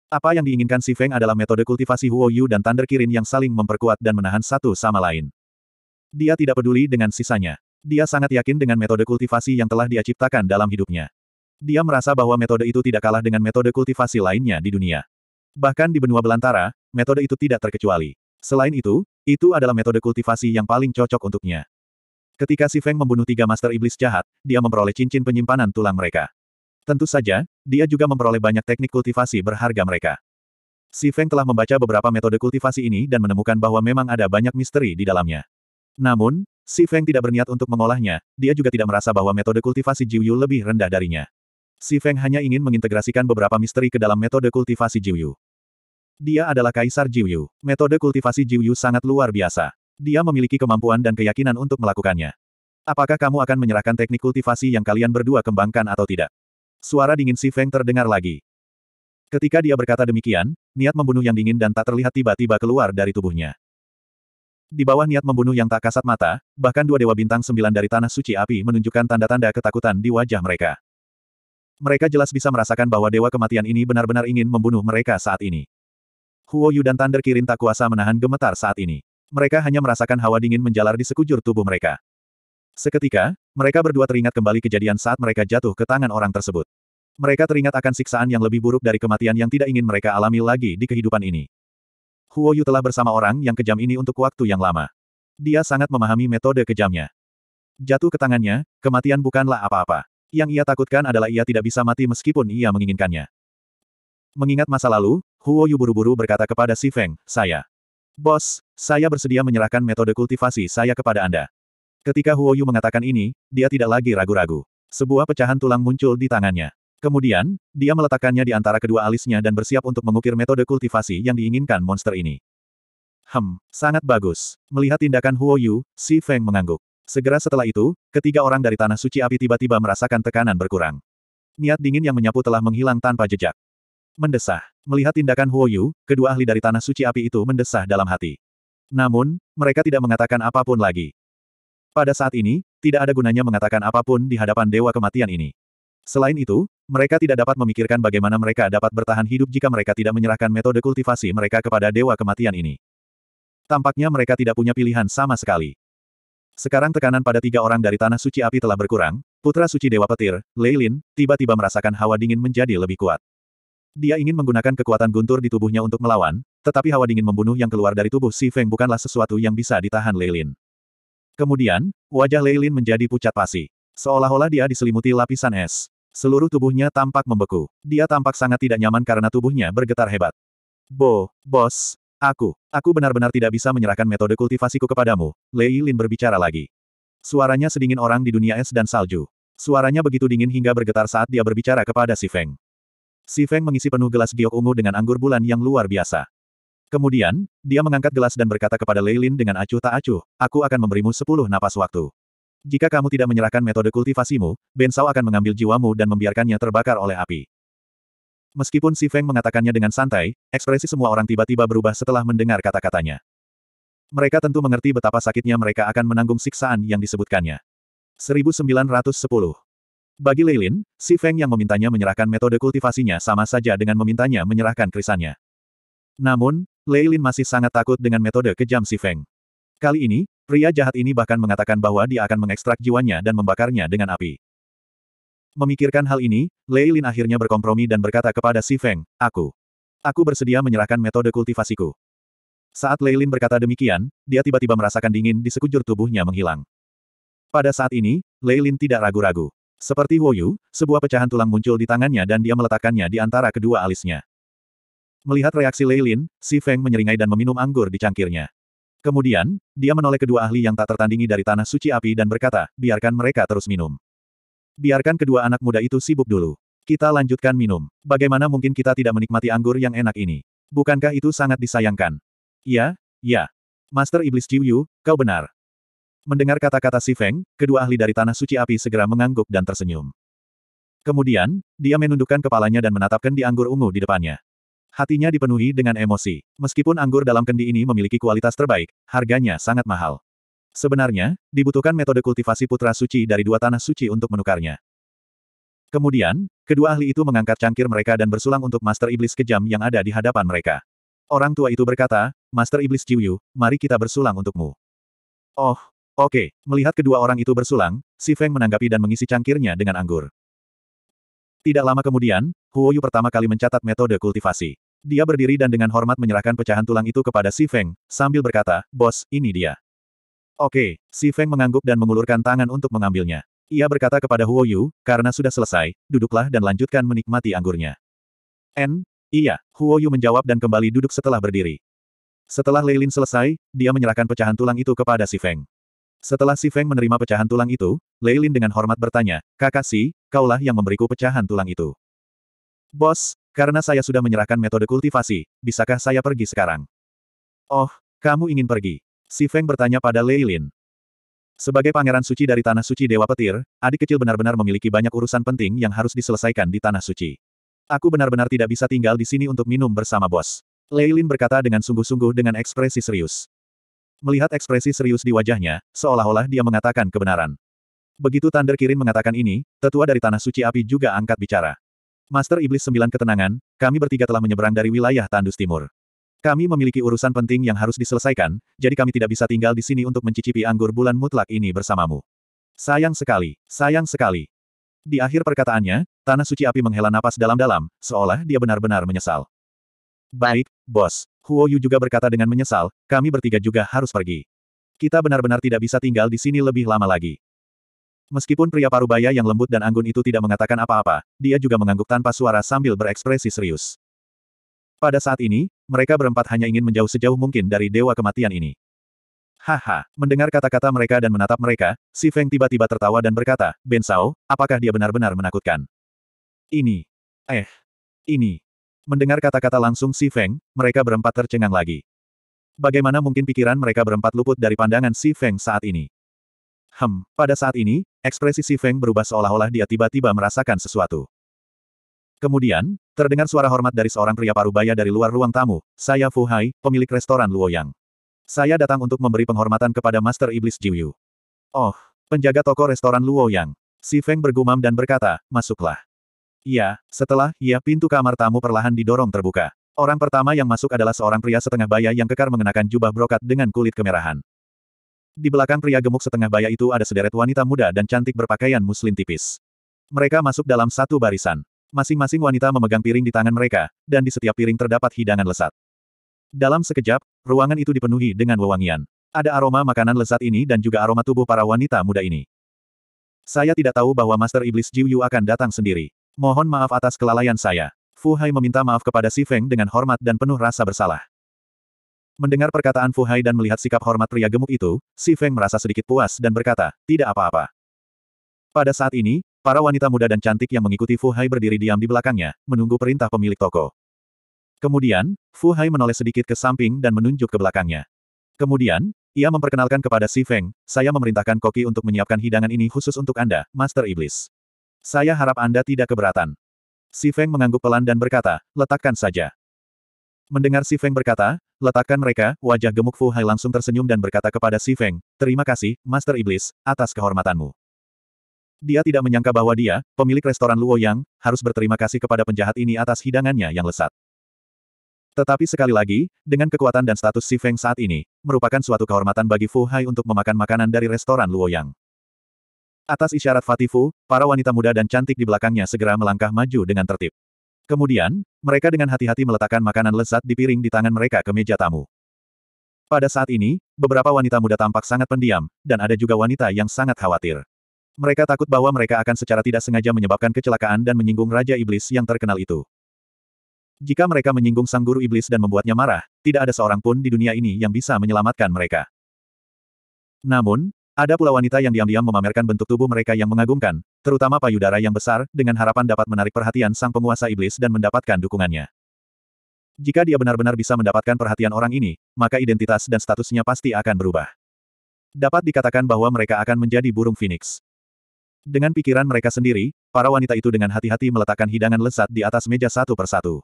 Apa yang diinginkan Si Feng adalah metode kultivasi Huo Yu dan Thunder Kirin yang saling memperkuat dan menahan satu sama lain. Dia tidak peduli dengan sisanya. Dia sangat yakin dengan metode kultivasi yang telah dia ciptakan dalam hidupnya. Dia merasa bahwa metode itu tidak kalah dengan metode kultivasi lainnya di dunia. Bahkan di benua belantara, metode itu tidak terkecuali. Selain itu, itu adalah metode kultivasi yang paling cocok untuknya. Ketika Si Feng membunuh tiga master iblis jahat, dia memperoleh cincin penyimpanan tulang mereka. Tentu saja, dia juga memperoleh banyak teknik kultivasi berharga mereka. Si Feng telah membaca beberapa metode kultivasi ini dan menemukan bahwa memang ada banyak misteri di dalamnya. Namun, Si Feng tidak berniat untuk mengolahnya, dia juga tidak merasa bahwa metode kultivasi Jiuyu lebih rendah darinya. Si Feng hanya ingin mengintegrasikan beberapa misteri ke dalam metode kultivasi Jiuyu. Dia adalah Kaisar Jiuyu. Metode kultivasi Jiuyu sangat luar biasa. Dia memiliki kemampuan dan keyakinan untuk melakukannya. Apakah kamu akan menyerahkan teknik kultivasi yang kalian berdua kembangkan atau tidak? Suara dingin Si Feng terdengar lagi. Ketika dia berkata demikian, niat membunuh yang dingin dan tak terlihat tiba-tiba keluar dari tubuhnya. Di bawah niat membunuh yang tak kasat mata, bahkan dua dewa bintang sembilan dari Tanah Suci Api menunjukkan tanda-tanda ketakutan di wajah mereka. Mereka jelas bisa merasakan bahwa dewa kematian ini benar-benar ingin membunuh mereka saat ini. Huo Yu dan Thunder Kirin tak kuasa menahan gemetar saat ini. Mereka hanya merasakan hawa dingin menjalar di sekujur tubuh mereka. Seketika, mereka berdua teringat kembali kejadian saat mereka jatuh ke tangan orang tersebut. Mereka teringat akan siksaan yang lebih buruk dari kematian yang tidak ingin mereka alami lagi di kehidupan ini. Huo Yu telah bersama orang yang kejam ini untuk waktu yang lama. Dia sangat memahami metode kejamnya. Jatuh ke tangannya, kematian bukanlah apa-apa. Yang ia takutkan adalah ia tidak bisa mati meskipun ia menginginkannya. Mengingat masa lalu, Huo Yu buru-buru berkata kepada Si Feng, saya Bos, saya bersedia menyerahkan metode kultivasi saya kepada Anda. Ketika Huoyu mengatakan ini, dia tidak lagi ragu-ragu. Sebuah pecahan tulang muncul di tangannya. Kemudian, dia meletakkannya di antara kedua alisnya dan bersiap untuk mengukir metode kultivasi yang diinginkan monster ini. Hem, sangat bagus. Melihat tindakan Huoyu, Si Feng mengangguk. Segera setelah itu, ketiga orang dari Tanah Suci Api tiba-tiba merasakan tekanan berkurang. Niat dingin yang menyapu telah menghilang tanpa jejak. Mendesah. Melihat tindakan Huo Yu, kedua ahli dari Tanah Suci Api itu mendesah dalam hati. Namun, mereka tidak mengatakan apapun lagi. Pada saat ini, tidak ada gunanya mengatakan apapun di hadapan Dewa Kematian ini. Selain itu, mereka tidak dapat memikirkan bagaimana mereka dapat bertahan hidup jika mereka tidak menyerahkan metode kultivasi mereka kepada Dewa Kematian ini. Tampaknya mereka tidak punya pilihan sama sekali. Sekarang tekanan pada tiga orang dari Tanah Suci Api telah berkurang, Putra Suci Dewa Petir, Leilin, tiba-tiba merasakan hawa dingin menjadi lebih kuat. Dia ingin menggunakan kekuatan guntur di tubuhnya untuk melawan, tetapi hawa dingin membunuh yang keluar dari tubuh Si Feng bukanlah sesuatu yang bisa ditahan Leilin. Kemudian, wajah Leilin menjadi pucat pasi. Seolah-olah dia diselimuti lapisan es. Seluruh tubuhnya tampak membeku. Dia tampak sangat tidak nyaman karena tubuhnya bergetar hebat. Bo, bos, aku, aku benar-benar tidak bisa menyerahkan metode kultivasiku kepadamu, Leilin berbicara lagi. Suaranya sedingin orang di dunia es dan salju. Suaranya begitu dingin hingga bergetar saat dia berbicara kepada Si Feng. Si Feng mengisi penuh gelas giok ungu dengan anggur bulan yang luar biasa. Kemudian, dia mengangkat gelas dan berkata kepada Leilin dengan acuh tak acuh, aku akan memberimu sepuluh napas waktu. Jika kamu tidak menyerahkan metode kultivasimu, Bensau akan mengambil jiwamu dan membiarkannya terbakar oleh api. Meskipun Si Feng mengatakannya dengan santai, ekspresi semua orang tiba-tiba berubah setelah mendengar kata-katanya. Mereka tentu mengerti betapa sakitnya mereka akan menanggung siksaan yang disebutkannya. 1910 bagi Leilin, si Feng yang memintanya menyerahkan metode kultivasinya sama saja dengan memintanya menyerahkan krisannya. Namun, Leilin masih sangat takut dengan metode kejam si Feng. Kali ini, pria jahat ini bahkan mengatakan bahwa dia akan mengekstrak jiwanya dan membakarnya dengan api. Memikirkan hal ini, Leilin akhirnya berkompromi dan berkata kepada si Feng, Aku. Aku bersedia menyerahkan metode kultivasiku. Saat Leilin berkata demikian, dia tiba-tiba merasakan dingin di sekujur tubuhnya menghilang. Pada saat ini, Leilin tidak ragu-ragu. Seperti Woyu, sebuah pecahan tulang muncul di tangannya dan dia meletakkannya di antara kedua alisnya. Melihat reaksi Lei Lin, Si Feng menyeringai dan meminum anggur di cangkirnya. Kemudian, dia menoleh kedua ahli yang tak tertandingi dari tanah suci api dan berkata, biarkan mereka terus minum. Biarkan kedua anak muda itu sibuk dulu. Kita lanjutkan minum. Bagaimana mungkin kita tidak menikmati anggur yang enak ini? Bukankah itu sangat disayangkan? Ya, ya. Master Iblis Jiuyu, kau benar. Mendengar kata-kata Si Feng, kedua ahli dari Tanah Suci Api segera mengangguk dan tersenyum. Kemudian, dia menundukkan kepalanya dan menatap kendi anggur ungu di depannya. Hatinya dipenuhi dengan emosi. Meskipun anggur dalam kendi ini memiliki kualitas terbaik, harganya sangat mahal. Sebenarnya, dibutuhkan metode kultivasi putra suci dari dua tanah suci untuk menukarnya. Kemudian, kedua ahli itu mengangkat cangkir mereka dan bersulang untuk Master Iblis kejam yang ada di hadapan mereka. Orang tua itu berkata, Master Iblis Jiuyu, mari kita bersulang untukmu. Oh, Oke, melihat kedua orang itu bersulang, Si Feng menanggapi dan mengisi cangkirnya dengan anggur. Tidak lama kemudian, Huo Yu pertama kali mencatat metode kultivasi. Dia berdiri dan dengan hormat menyerahkan pecahan tulang itu kepada Si Feng, sambil berkata, Bos, ini dia. Oke, Si Feng mengangguk dan mengulurkan tangan untuk mengambilnya. Ia berkata kepada Huo Yu, karena sudah selesai, duduklah dan lanjutkan menikmati anggurnya. N? Iya, Huo Yu menjawab dan kembali duduk setelah berdiri. Setelah Lin selesai, dia menyerahkan pecahan tulang itu kepada Si Feng. Setelah Si Feng menerima pecahan tulang itu, Lei Lin dengan hormat bertanya, Kakak Si, kaulah yang memberiku pecahan tulang itu. Bos, karena saya sudah menyerahkan metode kultivasi, bisakah saya pergi sekarang? Oh, kamu ingin pergi? Si Feng bertanya pada Lei Lin. Sebagai pangeran suci dari Tanah Suci Dewa Petir, adik kecil benar-benar memiliki banyak urusan penting yang harus diselesaikan di Tanah Suci. Aku benar-benar tidak bisa tinggal di sini untuk minum bersama bos. Lei Lin berkata dengan sungguh-sungguh dengan ekspresi serius. Melihat ekspresi serius di wajahnya, seolah-olah dia mengatakan kebenaran. Begitu Thunder Kirin mengatakan ini, tetua dari Tanah Suci Api juga angkat bicara. Master Iblis Sembilan Ketenangan, kami bertiga telah menyeberang dari wilayah Tandus Timur. Kami memiliki urusan penting yang harus diselesaikan, jadi kami tidak bisa tinggal di sini untuk mencicipi anggur bulan mutlak ini bersamamu. Sayang sekali, sayang sekali. Di akhir perkataannya, Tanah Suci Api menghela napas dalam-dalam, seolah dia benar-benar menyesal. Baik, bos. Huo Yu juga berkata dengan menyesal, kami bertiga juga harus pergi. Kita benar-benar tidak bisa tinggal di sini lebih lama lagi. Meskipun pria parubaya yang lembut dan anggun itu tidak mengatakan apa-apa, dia juga mengangguk tanpa suara sambil berekspresi serius. Pada saat ini, mereka berempat hanya ingin menjauh sejauh mungkin dari dewa kematian ini. Haha, mendengar kata-kata mereka dan menatap mereka, si Feng tiba-tiba tertawa dan berkata, Ben Sao, apakah dia benar-benar menakutkan? Ini. Eh. Ini. Mendengar kata-kata langsung Si Feng, mereka berempat tercengang lagi. Bagaimana mungkin pikiran mereka berempat luput dari pandangan Si Feng saat ini? Hem, pada saat ini, ekspresi Si Feng berubah seolah-olah dia tiba-tiba merasakan sesuatu. Kemudian, terdengar suara hormat dari seorang pria parubaya dari luar ruang tamu, saya Fu Hai, pemilik restoran Luoyang. Saya datang untuk memberi penghormatan kepada Master Iblis Jiuyu. Oh, penjaga toko restoran Luoyang. Si Feng bergumam dan berkata, masuklah. Iya, setelah, ya pintu kamar tamu perlahan didorong terbuka. Orang pertama yang masuk adalah seorang pria setengah baya yang kekar mengenakan jubah brokat dengan kulit kemerahan. Di belakang pria gemuk setengah baya itu ada sederet wanita muda dan cantik berpakaian muslim tipis. Mereka masuk dalam satu barisan. Masing-masing wanita memegang piring di tangan mereka, dan di setiap piring terdapat hidangan lesat. Dalam sekejap, ruangan itu dipenuhi dengan wewangian. Ada aroma makanan lezat ini dan juga aroma tubuh para wanita muda ini. Saya tidak tahu bahwa Master Iblis Jiuyu akan datang sendiri. Mohon maaf atas kelalaian saya. Fu Hai meminta maaf kepada Si Feng dengan hormat dan penuh rasa bersalah. Mendengar perkataan Fu Hai dan melihat sikap hormat pria gemuk itu, Si Feng merasa sedikit puas dan berkata, tidak apa-apa. Pada saat ini, para wanita muda dan cantik yang mengikuti Fu Hai berdiri diam di belakangnya, menunggu perintah pemilik toko. Kemudian, Fu Hai menoleh sedikit ke samping dan menunjuk ke belakangnya. Kemudian, ia memperkenalkan kepada Si Feng, saya memerintahkan Koki untuk menyiapkan hidangan ini khusus untuk Anda, Master Iblis. Saya harap Anda tidak keberatan. Si Feng mengangguk pelan dan berkata, letakkan saja. Mendengar Si Feng berkata, letakkan mereka, wajah gemuk Fu Hai langsung tersenyum dan berkata kepada Si Feng, terima kasih, Master Iblis, atas kehormatanmu. Dia tidak menyangka bahwa dia, pemilik restoran Luo Yang, harus berterima kasih kepada penjahat ini atas hidangannya yang lesat. Tetapi sekali lagi, dengan kekuatan dan status Si Feng saat ini, merupakan suatu kehormatan bagi Fu Hai untuk memakan makanan dari restoran Luo Yang. Atas isyarat Fatifu, para wanita muda dan cantik di belakangnya segera melangkah maju dengan tertib. Kemudian, mereka dengan hati-hati meletakkan makanan lezat di piring di tangan mereka ke meja tamu. Pada saat ini, beberapa wanita muda tampak sangat pendiam, dan ada juga wanita yang sangat khawatir. Mereka takut bahwa mereka akan secara tidak sengaja menyebabkan kecelakaan dan menyinggung Raja Iblis yang terkenal itu. Jika mereka menyinggung sang guru iblis dan membuatnya marah, tidak ada seorang pun di dunia ini yang bisa menyelamatkan mereka. Namun, ada pula wanita yang diam-diam memamerkan bentuk tubuh mereka yang mengagumkan, terutama payudara yang besar, dengan harapan dapat menarik perhatian sang penguasa iblis dan mendapatkan dukungannya. Jika dia benar-benar bisa mendapatkan perhatian orang ini, maka identitas dan statusnya pasti akan berubah. Dapat dikatakan bahwa mereka akan menjadi burung phoenix. Dengan pikiran mereka sendiri, para wanita itu dengan hati-hati meletakkan hidangan lesat di atas meja satu persatu.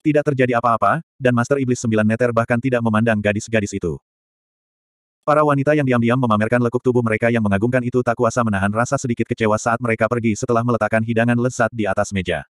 Tidak terjadi apa-apa, dan Master Iblis Sembilan meter bahkan tidak memandang gadis-gadis itu. Para wanita yang diam-diam memamerkan lekuk tubuh mereka yang mengagumkan itu tak kuasa menahan rasa sedikit kecewa saat mereka pergi setelah meletakkan hidangan lezat di atas meja.